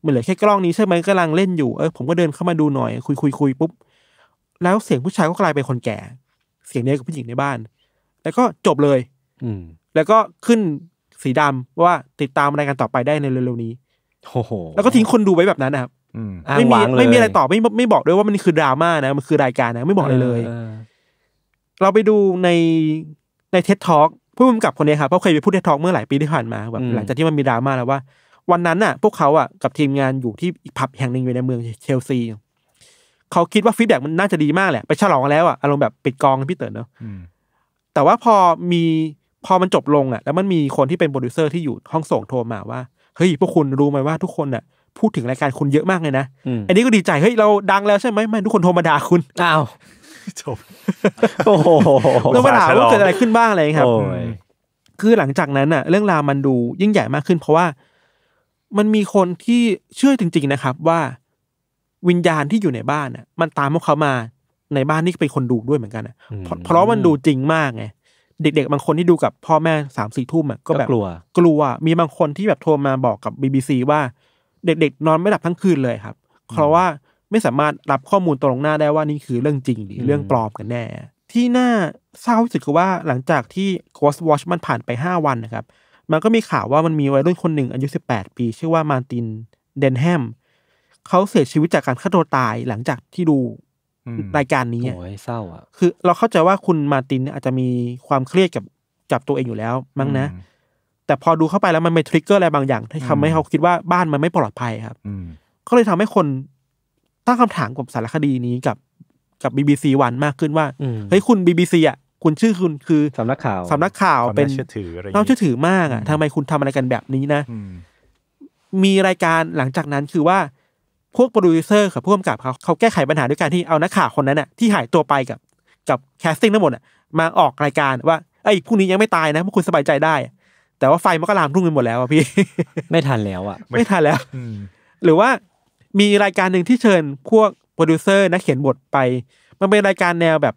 มันเหลือแค่กล้องนี้ใช่ไหมกำลังเล่นอยู่เออผมก็เดินเข้ามาดูหน่อย คุยคุยคุยปุ๊บ แล้วเสียงผู้ชายก็กลายเป็นคนแก่ เสียงเดียกับผู้หญิงในบ้านแล้วก็จบเลย อืแล้วก็ขึ้นสีดำว่าติดตามรายการต่อไปได้ในเร็วๆนี้โอ้โห แล้วก็ทิ้งคนดูไว้แบบนั้นนะครับไม่มีไม่มีอะไรตอบไม่ไม่บอกด้วยว่ามันคือดราม่านะ มันคือรายการนะไม่บอกเลยเลยเราไปดูในในเท็ตทอล์กผู้กำกับคนนี้ครับเขาเคยไปพูดเท็ตทอล์กเมื่อหลายปีที่ผ่านมาแบบหลังจากที่มันมีดราม่าแล้วว่าวันนั้นน่ะ พวกเขาอ่ะกับทีมงานอยู่ที่อีกผับแห่งหนึ่งอยู่ในเมืองเชลซีเขาคิดว่าฟีดแบ็มันน่าจะดีมากแหละ ไปฉลองแล้วอ่ะอารมณ์แบบปิดกองพี่เต๋อเนาะแต่ว่าพอมีพอมันจบลงอ่ะแล้วมันมีคนที่เป็นโปรดิวเซอร์ที่อยู่ห้องส่งโทรมาว่าเฮ้ยพวกคุณรู้ไหมว่าทุกคนอ่ะ พูดถึงรายการคุณเยอะมากเลยนะอันนี้ก็ดีใจเฮ้ยเราดังแล้วใช่ไหมไม่ทุกคนโทรมาด่าคุณอ้าวจบโอ้โหแล้วมาถามว่าเกิดอะไรขึ้นบ้างอะไรครับ คือหลังจากนั้นอ่ะ เรื่องราวมันดูยิ่งใหญ่มากขึ้น เพราะว่ามันมีคนที่เชื่อจริงๆนะครับ ว่าวิญญาณที่อยู่ในบ้านอ่ะ มันตามพวกเขามาในบ้านนี่เป็นคนดูด้วยเหมือนกันอ่ะเพราะมันดูจริงมากไงเด็กๆ บางคนที่ดูกับพ่อแม่สามสี่ทุ่มอ่ะก็แบบกลัว กลัว มีบางคนที่แบบโทรมาบอกกับบีบซว่าเด็กๆ นอนไม่หลับทั้งคืนเลยครับ เพราะว่าไม่สามารถรับข้อมูลตรงหน้าได้ว่านี่คือเรื่องจริง หรือเรื่องปลอมกันแน่ ที่น่าเศร้าที่สุดคือว่าหลังจากที่ Ghost Watch มันผ่านไป 5 วันนะครับมันก็มีข่าวว่ามันมีวัยรุ่นคนหนึ่งอายุ18 ปีชื่อว่ามาร์ตินเดนแฮมเขาเสียชีวิตจากการฆ่าตัวตายหลังจากที่ดูรายการนี้ โอ้ยเศร้าอ่ะ คือเราเข้าใจว่าคุณมาตินอาจจะมีความเครียดกับจับตัวเองอยู่แล้ว มั้งนะ แต่พอดูเข้าไปแล้วมันไปทริกเกอร์อะไรบางอย่างที่ทำให้เขาคิดว่าบ้านมันไม่ปลอดภัยครับ ก็เลยทำให้คนตั้งคำถามกับสารคดีนี้กับกับบี b c วันมากขึ้นว่า เฮ้ยคุณบีบซอ่ะคุณชื่อคุณคือสำนักข่าวสำนักข่าวเป็นเชื่อถือองเชื่อถือมากอ่ะทำไมคุณทำอะไรกันแบบนี้นะมีรายการหลังจากนั้นคือว่าพวกโปรดิวเซอร์กับผู้กำกับเขาเขาแก้ไขปัญหาด้วยการที่เอานักข่าวคนนั้นน่ะที่หายตัวไปกับกับแคสติ้งทั้งหมดอ่ะ มาออกรายการว่าไอ้ผู้นี้ยังไม่ตายนะพวกคุณสบายใจได้ แต่ว่าไฟมันก็ลามทุ่งไปหมดแล้วอ่ะพี่ไม่ทันแล้วอ่ะไม่ทันแล้วหรือว่ามีรายการหนึ่งที่เชิญพวกโปรดิวเซอร์นักเขียนบทไปมันเป็นรายการแนวแบบ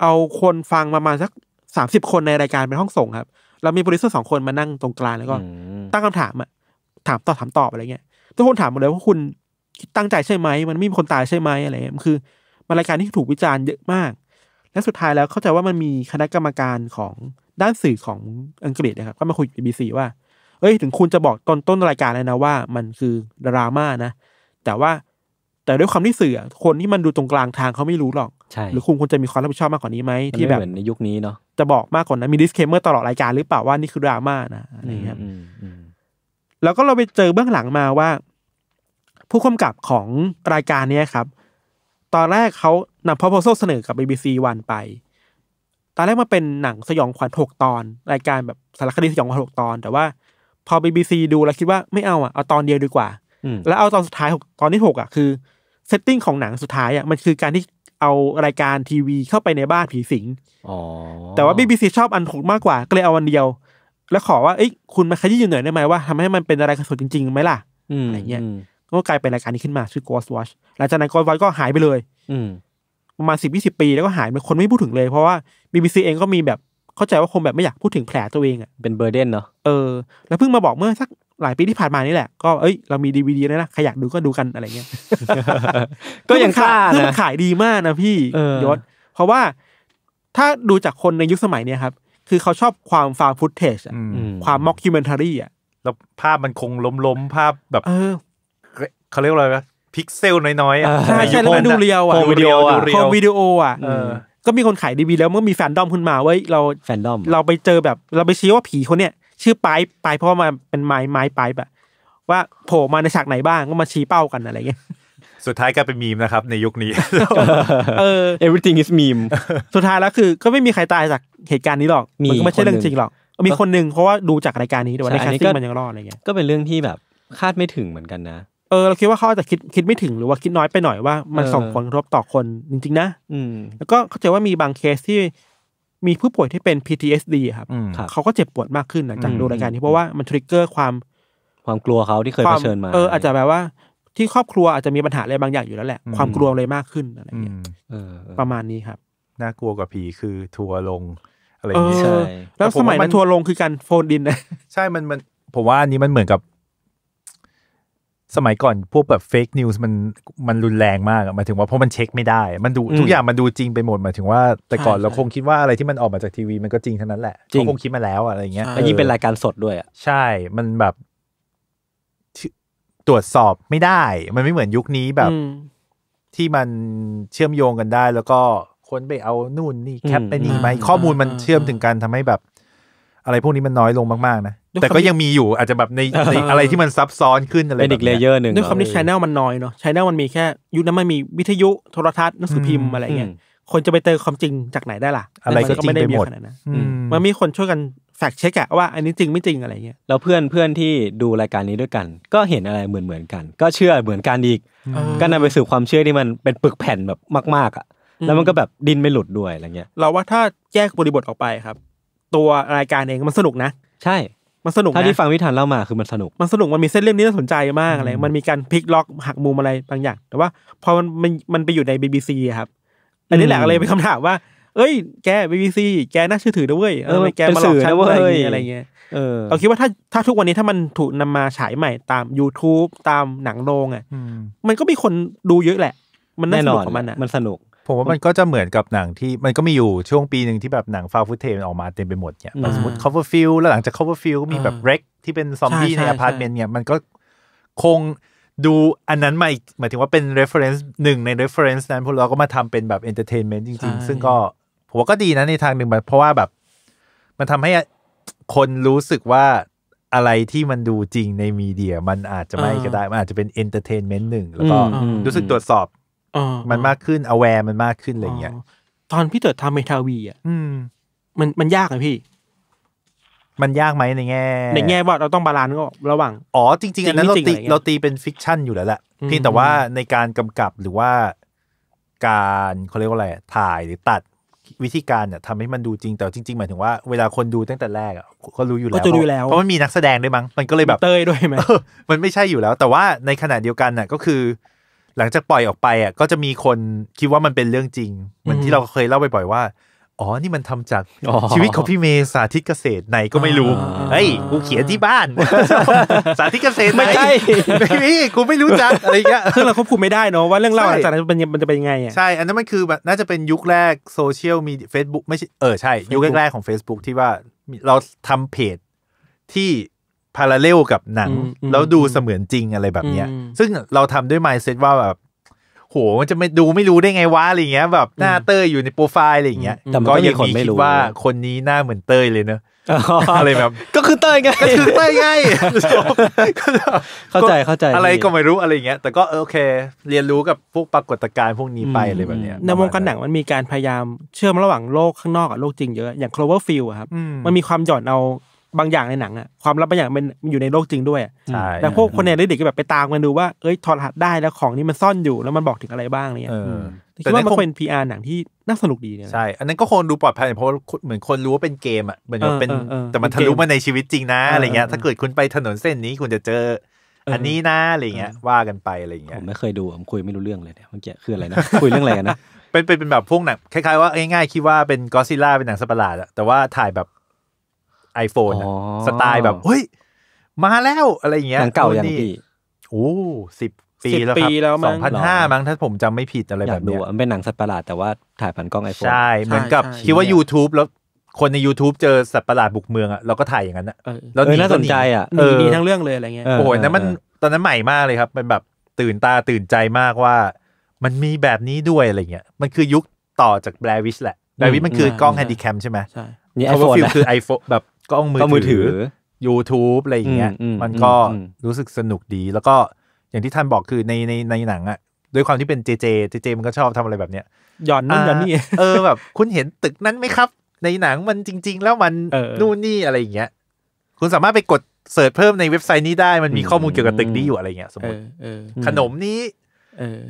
เอาคนฟังประมาณสักสามสิบคนในรายการเป็นห้องส่งครับเรามีโปรดิวเซอร์สองคนมานั่งตรงกลางแล้วก็ตั้งคำถามอะถามตอบถามตอบอะไรเงี้ยทุกคนถามหมดเลยว่าคุณตั้งใจใช่ไหม มันไม่มีคนตายใช่ไหมอะไรมันคือมันรายการที่ถูกวิจารณ์เยอะมาก และสุดท้ายแล้วเข้าใจว่ามันมีคณะกรรมการของด้านสื่อของอังกฤษนะครับก็มาคุยกับบีซีว่าเอ้ยถึงคุณจะบอกตอนต้นรายการเลยนะว่า มันคือดราม่านะ แต่ว่าแต่ด้วยความที่สื่อ คนที่มันดูตรงกลางทางเขาไม่รู้หรอกใช่หรือคุณควรจะมีความรับผิดชอบมากกว่านี้ไหมที่แบบในยุคนี้เนาะจะบอกมากกว่านั้นมีดิสเคมเมอร์ตลอดรายการหรือเปล่าว่านี่คือดราม่านะอะไรเงี้ยแล้วก็เราไปเจอเบื้องหลังมาว่าผู้กำกับของรายการนี้ครับ ตอนแรกเขานำพอพโซเสนอกับ BBC วันไป ตอนแรกมันเป็นหนังสยองขวัญหกตอน รายการแบบสารคดีสยองขวัญหกตอน แต่ว่า พอ BBC ดูแล้วคิดว่าไม่เอาอ่ะเอาตอนเดียวดีกว่า แล้วเอาตอนสุดท้ายหกตอนที่หกอ่ะคือเซตติ้งของหนังสุดท้ายอ่ะมันคือการที่เอารายการทีวีเข้าไปในบ้านผีสิง แต่ว่า BBC ชอบอันหกมากกว่า ก็เลยเอาวันเดียว แล้วขอว่าเอ้ยคุณมาขยี้อยู่หน่อยได้ไหมว่าทำให้มันเป็นอะไรกระสุดจริงๆไหมล่ะอะไรเงี้ยก็กลายเป็นรายการนี้ขึ้นมาชื่อ Ghost Watch หลังจากนั้น Ghost Watch ก็หายไปเลยอืประมาณสิบยี่สิบปีแล้วก็หายไปคนไม่พูดถึงเลย เพราะว่า BBC เองก็มีแบบเข้าใจว่าคงแบบไม่อยากพูดถึงแผลตัวเองอ่ะเป็นเบอร์เดนเนาะเออแล้วเพิ่งมาบอกเมื่อสักหลายปีที่ผ่านมานี่แหละ ก็เอ้ยเรามีดีวีดีนะนะใครอยากดูก็ดูกันอะไรเงี้ยก็ยังค่านะมันขายดีมากนะพี่ยศเพราะว่าถ้าดูจากคนในยุคสมัยเนี้ครับคือเขาชอบความฟาร์ฟุตเทจความม็อกคิวเมนทารี่อ่ะ แล้วภาพมันคงล้มๆภาพแบบเขาเรียกว่าอะไรวะพิกเซลน้อยๆอ่ะใช่ใช่แล้วมันดูเรียวอ่ะโฮมวิดีโออ่ะโฮมวิดีโออ่ะก็มีคนขายดีวีแล้วเมื่อมีแฟนดอมขึ้นมาไว้เราแฟนดอมเราไปเจอแบบ เราไปชี้ว่าผีคนเนี้ยชื่อปายปายเพราะมาเป็นไม้ไม้ปายแบบว่าโผล่มาในฉากไหนบ้างก็มาชี้เป้ากันอะไรเงี้ยสุดท้ายก็เป็นมีมนะครับในยุคนี้เออ everything is meme สุดท้ายแล้วคือ ก็ไม่มีใครตายจากเหตุการณ์นี้หรอกมันก็ไม่ใช่เรื่องจริงหรอกมีคนหนึ่งเพราะว่าดูจากรายการนี้แต่ว่าในคาสติ้งมันยังรอดอะไรเงี้ยก็เป็นเรื่องที่แบบ คาดไม่ถึงเหมือนกันนะเออเราคิดว่าเขาอาจจะคิดคิดไม่ถึงหรือว่าคิดน้อยไปหน่อยว่ามันส่งผลกระทบต่อคนจริงๆนะ อืมแล้วก็เข้าใจว่ามีบางเคสที่มีผู้ป่วยที่เป็น PTSD ครับเขาก็เจ็บปวดมากขึ้นหลจากดูรายการนี้เพราะว่ามันทริกเกอร์ความความกลัวเขาที่เคยเผชิญมาเอออาจจะแบบว่า ที่ครอบครัวอาจจะมีปัญหาอะไรบางอย่างอยู่แล้วแหละ ความกลัวเลยมากขึ้นอะไรองเงี้ยประมาณนี้ครับน่ากลัวกว่าผีคือทัวร์ลงอะไรอย่างนี้ใช่แล้วสมัยมันั้นทัวร์ลงคือการโฟนดินนะใช่มันมันผมว่าอันนี้มันเหมือนกับสมัยก่อนพวกแบบเฟกนิวส์มันมันรุนแรงมากหมายถึงว่าเพราะมันเช็คไม่ได้ มันดูทุกอย่างมันดูจริงไปหมดหมายถึงว่าแต่ก่อนเราคงคิดว่าอะไรที่มันออกมาจากทีวีมันก็จริงเท่านั้นแหละเขาคงคิดมาแล้วอะไรเงี้ยอันนี้เป็นรายการสดด้วยอ่ะใช่ มันแบบตรวจสอบไม่ได้ มันไม่เหมือนยุคนี้แบบที่มันเชื่อมโยงกันได้ แล้วก็คนไปเอานู่นนี่แคปไปนี่ไหมข้อมูลมันเชื่อมถึงกันทำให้แบบอะไรพวกนี้มันน้อยลงมากๆนะแต่ก็ยังมีอยู่อาจจะแบบในในอะไรที่มันซับซ้อนขึ้นอะไรเป็นอีกเลเยอร์หนึ่งด้วยความที่ชแนลมันน้อยเนาะชแนลมันมีแค่ ยุคนั้นมันมีวิทยุโทรทัศน์หนังสือพิมพ์อะไรเงี้ยคนจะไปเจอความจริงจากไหนได้ล่ะ อะไรก็ไม่ได้มดนัมันมีคนช่วยกันแฟกเช็คอะว่า อันนี้จริงไม่จริงอะไรเงี้ยแล้วเพื่อนเพื่อนที่ดูรายการนี้ด้วยกัน ก็เห็นอะไรเหมือนเหมือนกัน ก็เชื่อเหมือนกันอีกก็นำไปสู่ความเชื่อที่มันเป็นปึกแผ่นแบบมากๆอะแล้วมันก็แบบดินไม่หลุดด้วยอะไรเงี้ยเราว่าถ้าแยกบริบทออกไปครับตัวรายการเองมันสนุกนะ ใช่ มันสนุกถ้าที่ฟังวิธันเล่ามาคือมันสนุกมันสนุก มันมีเส้นเรื่องนี้น่าสนใจมากอะไรมันมีการพลิกล็อก หักมุมอะไรบางอย่าง แต่ว่าพอมันมันมันไปอยู่ในบีี b c ครับอันนี้แหละอะไรเป็นคำถามว่า เอ้ยแกบีีซีแกน่าเชื่อถือด้วยเออแกมาหลอกฉันเว้ยอะไรเงี้ยเออเราคิดว่าถ้าถ้าทุกวันนี้ถ้ามันถูกนำมาฉายใหม่ตาม youtube ตามหนังโรงอ่ะมันก็มีคนดูเยอะแหละ มันน่าสนุกของมันอ่ะมันสนุกผมว่ามันก็จะเหมือนกับหนังที่ มันก็มีอยู่ช่วงปีหนึ่งที่แบบหนังฟาวฟุเทนออกมาเต็มไปหมดเนี่ย สมมติ cover f i e l แล้วหลังจาก cover f i e l ก็มีแบบเร็กที่เป็นซอมบี้ในอพาร์ตเมนต์เนี่ย มันก็คงดูอันนั้นมาอีก หมายถึงว่าเป็น reference หนึ่งใน reference นั้น พวกเราก็มาทำเป็นแบบ entertainment จริงๆ ซึ่งก็ ผมว่าก็ดีนะในทางหนึ่งเพราะว่าแบบมันทำให้คนรู้สึกว่าอะไรที่มันดูจริงในมีเดีย มันอาจจะไม่ก็ได้ มันอาจจะเป็นเอนเตอร์เทนเมนต์หนึ่งแล้วก็รู้สึกตรวจสอบมันมากขึ้นอแวร์มันมากขึ้น อะไรเงี้ยตอนพี่เติร์ดทำเมทาวีอ่ะมันมันยากไหมพี่ มันยากไหมในแง่ ในแง่ว่าเราต้องบาลานซ์ก็ระหว่างอ๋อจริง ๆ อันนั้นเราตีเราตีเป็นฟิกชันอยู่แล้วแหละเพียงแต่ว่าในการกำกับหรือว่าการเขาเรียกว่าอะไรถ่ายหรือตัด วิธีการเนี่ยทำให้มันดูจริง แต่จริง ๆ หมายถึงว่าเวลาคนดูตั้งแต่แรกอ่ะก็รู้อยู่แล้วเพราะมันมีนักแสดงด้วยมั้งมันก็เลยแบบเตยด้วยไหมมันไม่ใช่อยู่แล้ว แต่ว่าในขณะเดียวกันน่ะ ก็คือหลังจากปล่อยออกไปอ่ะก็จะมีคนคิดว่ามันเป็นเรื่องจริงเหมือนที่เราเคยเล่าไปบ่อยว่าอ๋อนี่มันทำจากชีวิตของพี่เมย์สาธิตเกษตรไหนก็ไม่รู้เฮ้ยกูเขียนที่บ้าน สาธิตเกษตรไม่ใช่ไม่มีกูไม่รู้จักอะไรเงี้ยคือเราควบคุมไม่ได้เนาะว่าเรื่องเล่าอะไรจากนั้นมันมันจะเป็นยังไงอ่ะใช่ อันนั้นมันคือแบบน่าจะเป็นยุคแรกโซเชียลมีเฟซบุ๊กไม่ใช่เออใช่ ยุคแรกของ Facebook ที่ว่าเราทำเพจที่พาราเลลกับหนังแล้วดูเสมือนจริงอะไรแบบเนี้ย ซึ่งเราทำด้วยไมซ์เซ็ตว่าแบบโหมันจะไม่ดูไม่รู้ได้ไงวะอะไรเงี้ยแบบหน้าเต้ยอยู่ในโปรไฟล์อะไรเงี้ยแต่ก็ยังคนไม่รู้ว่าคนนี้หน้าเหมือนเต้ยเลยเนอะอะไรแบบ ก็คือเต้ยไงก็คือเต้ยไงเข้าใจเข้าใจ อะไรก็ไม่รู้อะไรเงี้ยแต่ก็โอเค เรียนรู้กับพวกปรากฏการณ์พวกนี้ไปอะไรแบบเนี้ยในวงการหนังมันมีการพยายามเชื่อมระหว่างโลกข้างนอกกับโลกจริงเยอะอย่างโคลเวอร์ฟิลล์ครับมันมีความหย่อนเอาบางอย่างในหนังอะความลับบางอย่างมันมันอยู่ในโลกจริงด้วยใช่ แต่พวกคนในเด็กก็แบบไปตามกันดูว่า เอ้ยถอดรหัสได้แล้วของนี้มันซ่อนอยู่แล้วมันบอกถึงอะไรบ้างเนี่ยแต่คิดว่ามันเป็นพีอาร์หนังที่น่าสนุกดีเนี่ย ใช่ อันนั้นก็คงดูปลอดภัยเพราะเหมือนคนรู้ว่าเป็นเกมอะเหมือนเป็นแต่มันทะลุมาในชีวิตจริงนะอะไรเงี้ยถ้าเกิดคุณไปถนนเส้นนี้คุณจะเจอ อันนี้นะอะไรเงี้ย ว่ากันไปอะไรเงี้ย ผมไม่เคยดูผมคุยไม่รู้เรื่องเลยเนี่ยเมื่อกี้คืออะไรนะคุยเรื่องอะไรกันนะเป็นเป็นแบบพวกหนังคล้าย ๆว่าง่ายๆคิดว่าเป็นกอซิล่าเป็นหนังสั์ปหลาดอะแต่ว่าถ่ายแบบไอโฟนสไตล์แบบเฮ้ย มาแล้วอะไรเงี้ยนังเก่าอย่างนี้โอ้สิบปีแล้วครับสองพันห้ามั้งถ้าผมจำไม่ผิดอะไรแบบนี้มันเป็นหนังสัตว์ประหลาด แต่ว่าถ่ายผ่านกล้องไอโฟนใช่ เหมือนกับคิดว่า YouTube แล้วคนใน YouTube เจอสัตว์ประหลาดบุกเมืองอ่ะเราก็ถ่ายอย่างนั้นอะแล้วนี่น่าสนใจอ่ะดีทั้งเรื่องเลยอะไรเงี้ยโอ้ยนั้นมันตอนนั้นใหม่มากเลยครับ มันแบบตื่นตาตื่นใจมากว่า มันมีแบบนี้ด้วยอะไรเงี้ย มันคือยุคต่อจากแบรวิชแหละแบรวิชมันคือกล้องแฮนดิแคมใช่ไหมใช่ไอโฟนคือไอโฟนแบบกล้องมือถือ YouTube อะไรอย่างเงี้ย มันก็รู้สึกสนุกดี แล้วก็อย่างที่ท่านบอกคือในในในหนังอะด้วยความที่เป็นเจเจเจเจมันก็ชอบทำอะไรแบบเนี้ยหย่อนนั่นหย่อนนี่เออแบบคุณเห็นตึกนั้นไหมครับ ในหนังมันจริง ๆ แล้วมันนู่นนี่อะไรอย่างเงี้ยคุณสามารถไปกดเสิร์ชเพิ่มในเว็บไซต์นี้ได้มันมีข้อมูลเกี่ยวกับตึกนี้อยู่อะไรเงี้ยสมมติขนมนี้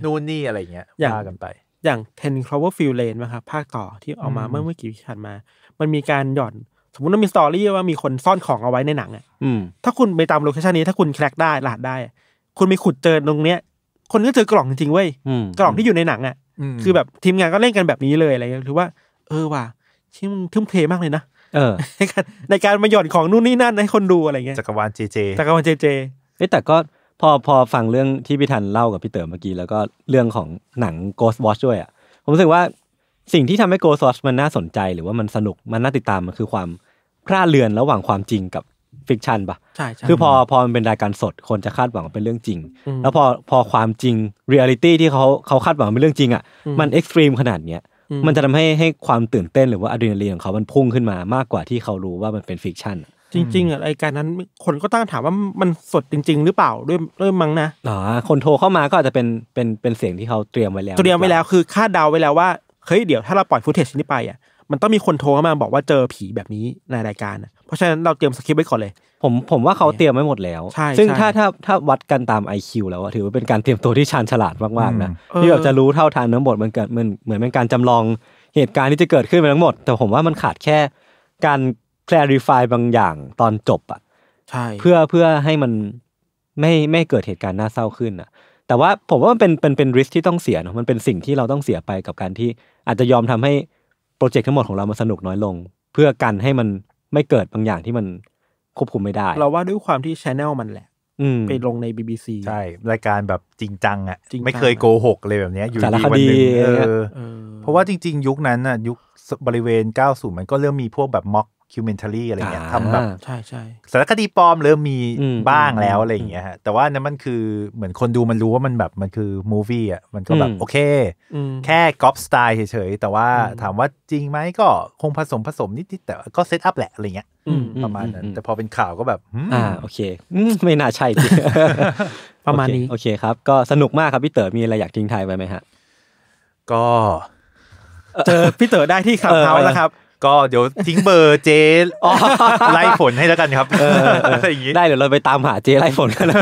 นู่นนี่อะไรเงี้ยยากันไป อย่าง Ten Cloverfield Lane นะครับภาคต่อที่ออกมาเมื่อไม่กี่ปี่ผ่านมา มันมีการหย่อนมมติว่ามีสตอรี่ว่ามีคนซ่อนของเอาไว้ในหนังอ่ะถ้าคุณไปตามโลเคชันนี้ถ้าคุณแคลกได้รหัสได้ คุณไปขุดเจอตรงเนี้ย คนก็เจอกล่องจริงๆ เว้ยกล่องที่อยู่ในหนังอ่ะคือแบบทีมงานก็เล่นกันแบบนี้เลยอะไรเงี้ยถือว่า เออว่ะทิ่มทุ่มเทมากเลยนะเออในการในการมาหย่อนของนู่นนี่นั่น ให้คนดูอะไรเงี้ยจักรวาลเจเจจักรวาลเจเจเอ้แต่ก็พอพอฟังเรื่องที่พี่ทันเล่ากับพี่เต๋อเมื่อกี้แล้วก็เรื่องของหนัง Ghost Watch ด้วยอ่ะผมรู้สึกว่าสิ่งที่ทำให้ Ghost Watch มันน่าสนใจหรือว่ามันสนุกมันน่าติดตามมันคือความร่าเรือนระหว่างความจริงกับฟิกชันปะใช่ใชคือพอพอมันเป็นรายการสดคนจะคาดหวังเป็นเรื่องจริง แล้วพอพอความจริงเรียลิตี้ที่เขาเขาคาดหวังเป็นเรื่องจริงอ่ะ มันเอ็กซ์ตรีมขนาดเนี้ยมันจะทำให้ให้ความตื่นเต้นหรือว่าอะดรีนาลีนของเขามันพุ่งขึ้นมามากกว่าที่เขารู้ว่ามันเป็นฟิกชันจริง ๆอะรายการนั้นคนก็ตั้งถามว่ามันสดจริง ๆ หรือเปล่าด้วยด้วยมั้งนะอ๋อคนโทรเข้ามาก็อาจจะเป็นเป็นเป็นเสียงที่เขาเตรียมไว้แล้วเตรียมไว้แล้ว คือคาดเดาไว้แล้วว่าเฮ้ยเดี๋ยวถ้าเราปล่อยฟุตเทจนี้ไปอ่ะมันต้องมีคนโทรเข้ามาบอกว่าเจอผีแบบนี้ในรายการ เพราะฉะนั้นเราเตรียมสคริปต์ไว้ก่อนเลย ผมผมว่าเขาเตรียมไว้หมดแล้ว ซึ่งถ้าถ้าถ้าวัดกันตาม IQ แล้วถือว่าเป็นการเตรียมตัวที่ชาญฉลาดมากๆนะ ที่แบบจะรู้เท่าทันทั้งหมดมันเกิดมันเหมือนเป็นการจำลองเหตุการณ์ที่จะเกิดขึ้นไปทั้งหมด แต่ผมว่ามันขาดแค่การแคลริฟายบางอย่างตอนจบอ่ะใช่เพื่อเพื่อให้มันไม่ไม่เกิดเหตุการณ์น่าเศร้าขึ้นอ่ะ แต่ว่าผมว่ามันเป็นเป็นเป็นริสที่ต้องเสียเนาะมันเป็นสิ่งที่เราต้องเสียไปกับการที่อาจจะยอมทำให้โปรเจกต์ทั้งหมดของเรามันสนุกน้อยลง เพื่อกันให้มันไม่เกิดบางอย่างที่มันควบคุมไม่ได้ เราว่าด้วยความที่ชแนลมันแหละ อืไปลงใน BBC ใช่ รายการแบบจริงจังอ่ะไม่เคยโกหกเลยแบบเนี้ยอยู่ดีวันหนึ่งเออะรเีอเอเพราะว่าจริงๆ ยุคนั้นน่ะยุคบริเวณ 90 มันก็เริ่มมีพวกแบบม็อกคิวเมนทารีอะไรเงี้ยทำแบบใช่ใช่สารคดีปลอมเริ่มมีบ้างแล้วอะไรอย่างเงี้ยฮะแต่ว่านั้นมันคือเหมือนคนดูมันรู้ว่ามันแบบมันคือมูฟี่อ่ะมันก็แบบ โอเค แค่ก๊อปสไตล์เฉยๆ แต่ว่าถามว่าจริงไหมก็คงผสมผสมนิดๆ แต่ก็เซตอัพแหละอะไรเงี้ยประมาณนั้น แต่พอเป็นข่าวก็แบบ อ่า โอเคไม่น่าใช่ประมาณนี้ โอเคครับก็สนุกมากครับพี่เต๋อมีอะไรอยากทิ้งทายไว้ไหมฮะก็เจอพี่เต๋อได้ที่ข่าวเฮาแล้วครับก็เดี๋ยวทิ้งเบอร์เจไล่ฝนให้แล้วกันครับอะไรอย่างนี้ได้เดี๋ยวเราไปตามหาเจไล่ฝนกันนะ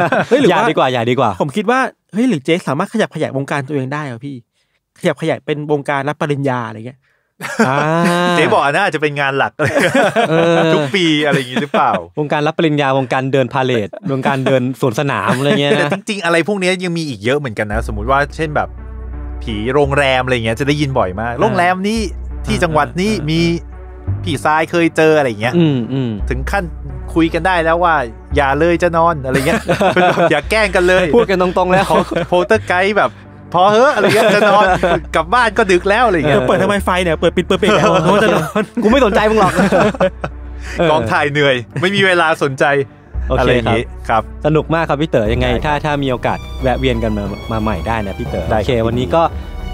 อย่าดีกว่าอย่าดีกว่า ผมคิดว่าเฮ้ยหรือเจสามารถขยับขยายวงการตัวเองได้เหรอพี่ขยับขยายเป็นวงการรับปริญญาอะไรเงี้ยเจ๊บอกนะอาจจะเป็นงานหลักทุกปีอะไรอย่างนี้หรือเปล่า วงการรับปริญญาวงการเดินพาเลทวงการเดินสวนสนามอะไรเงี้ยแต่จริงๆอะไรพวกนี้ยังมีอีกเยอะเหมือนกันนะ สมมุติว่าเช่นแบบ ผีโรงแรมอะไรเงี้ย จะได้ยินบ่อยมากโรงแรมนี้ที่จังหวัดนี้มีพี่ซายเคยเจออะไรเงี้ยถึงขั้นคุยกันได้แล้วว่า อย่าเลยจะนอนอะไรเงี้ยอย่าแกล้งกันเลยพูดกันตรงๆ แล้วโพเตอร์ไกด์แบบ พอเฮ้ออะไรเงี้ยจะนอนกลับบ้านก็ดึกแล้วอะไรเงี้ยเปิดทำไมไฟเนี่ยเปิดปิดเปิดปิดแล้วจะนอนกูไม่สนใจมึงหรอกกองถ่ายเหนื่อย ไม่มีเวลาสนใจอะไรอย่างนี้ครับ สนุกมากครับพี่เต๋อยังไงถ้าถ้ามีโอกาสแวะเวียนกันมามาใหม่ได้นะพี่เต๋อโอเควันนี้ก็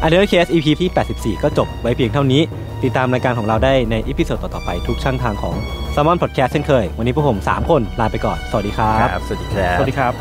อันเดอร์เคสอีพีที่ 84 ก็จบไว้เพียงเท่านี้ ติดตามรายการของเราได้ในอีพีโซดต่อๆไปทุกช่องทางของ s ซอนพอดแคสต์เช่นเคย วันนี้พวกผม 3 คนลาไปก่อน สวัสดีครับสวัสดีครับสวัสดีครับ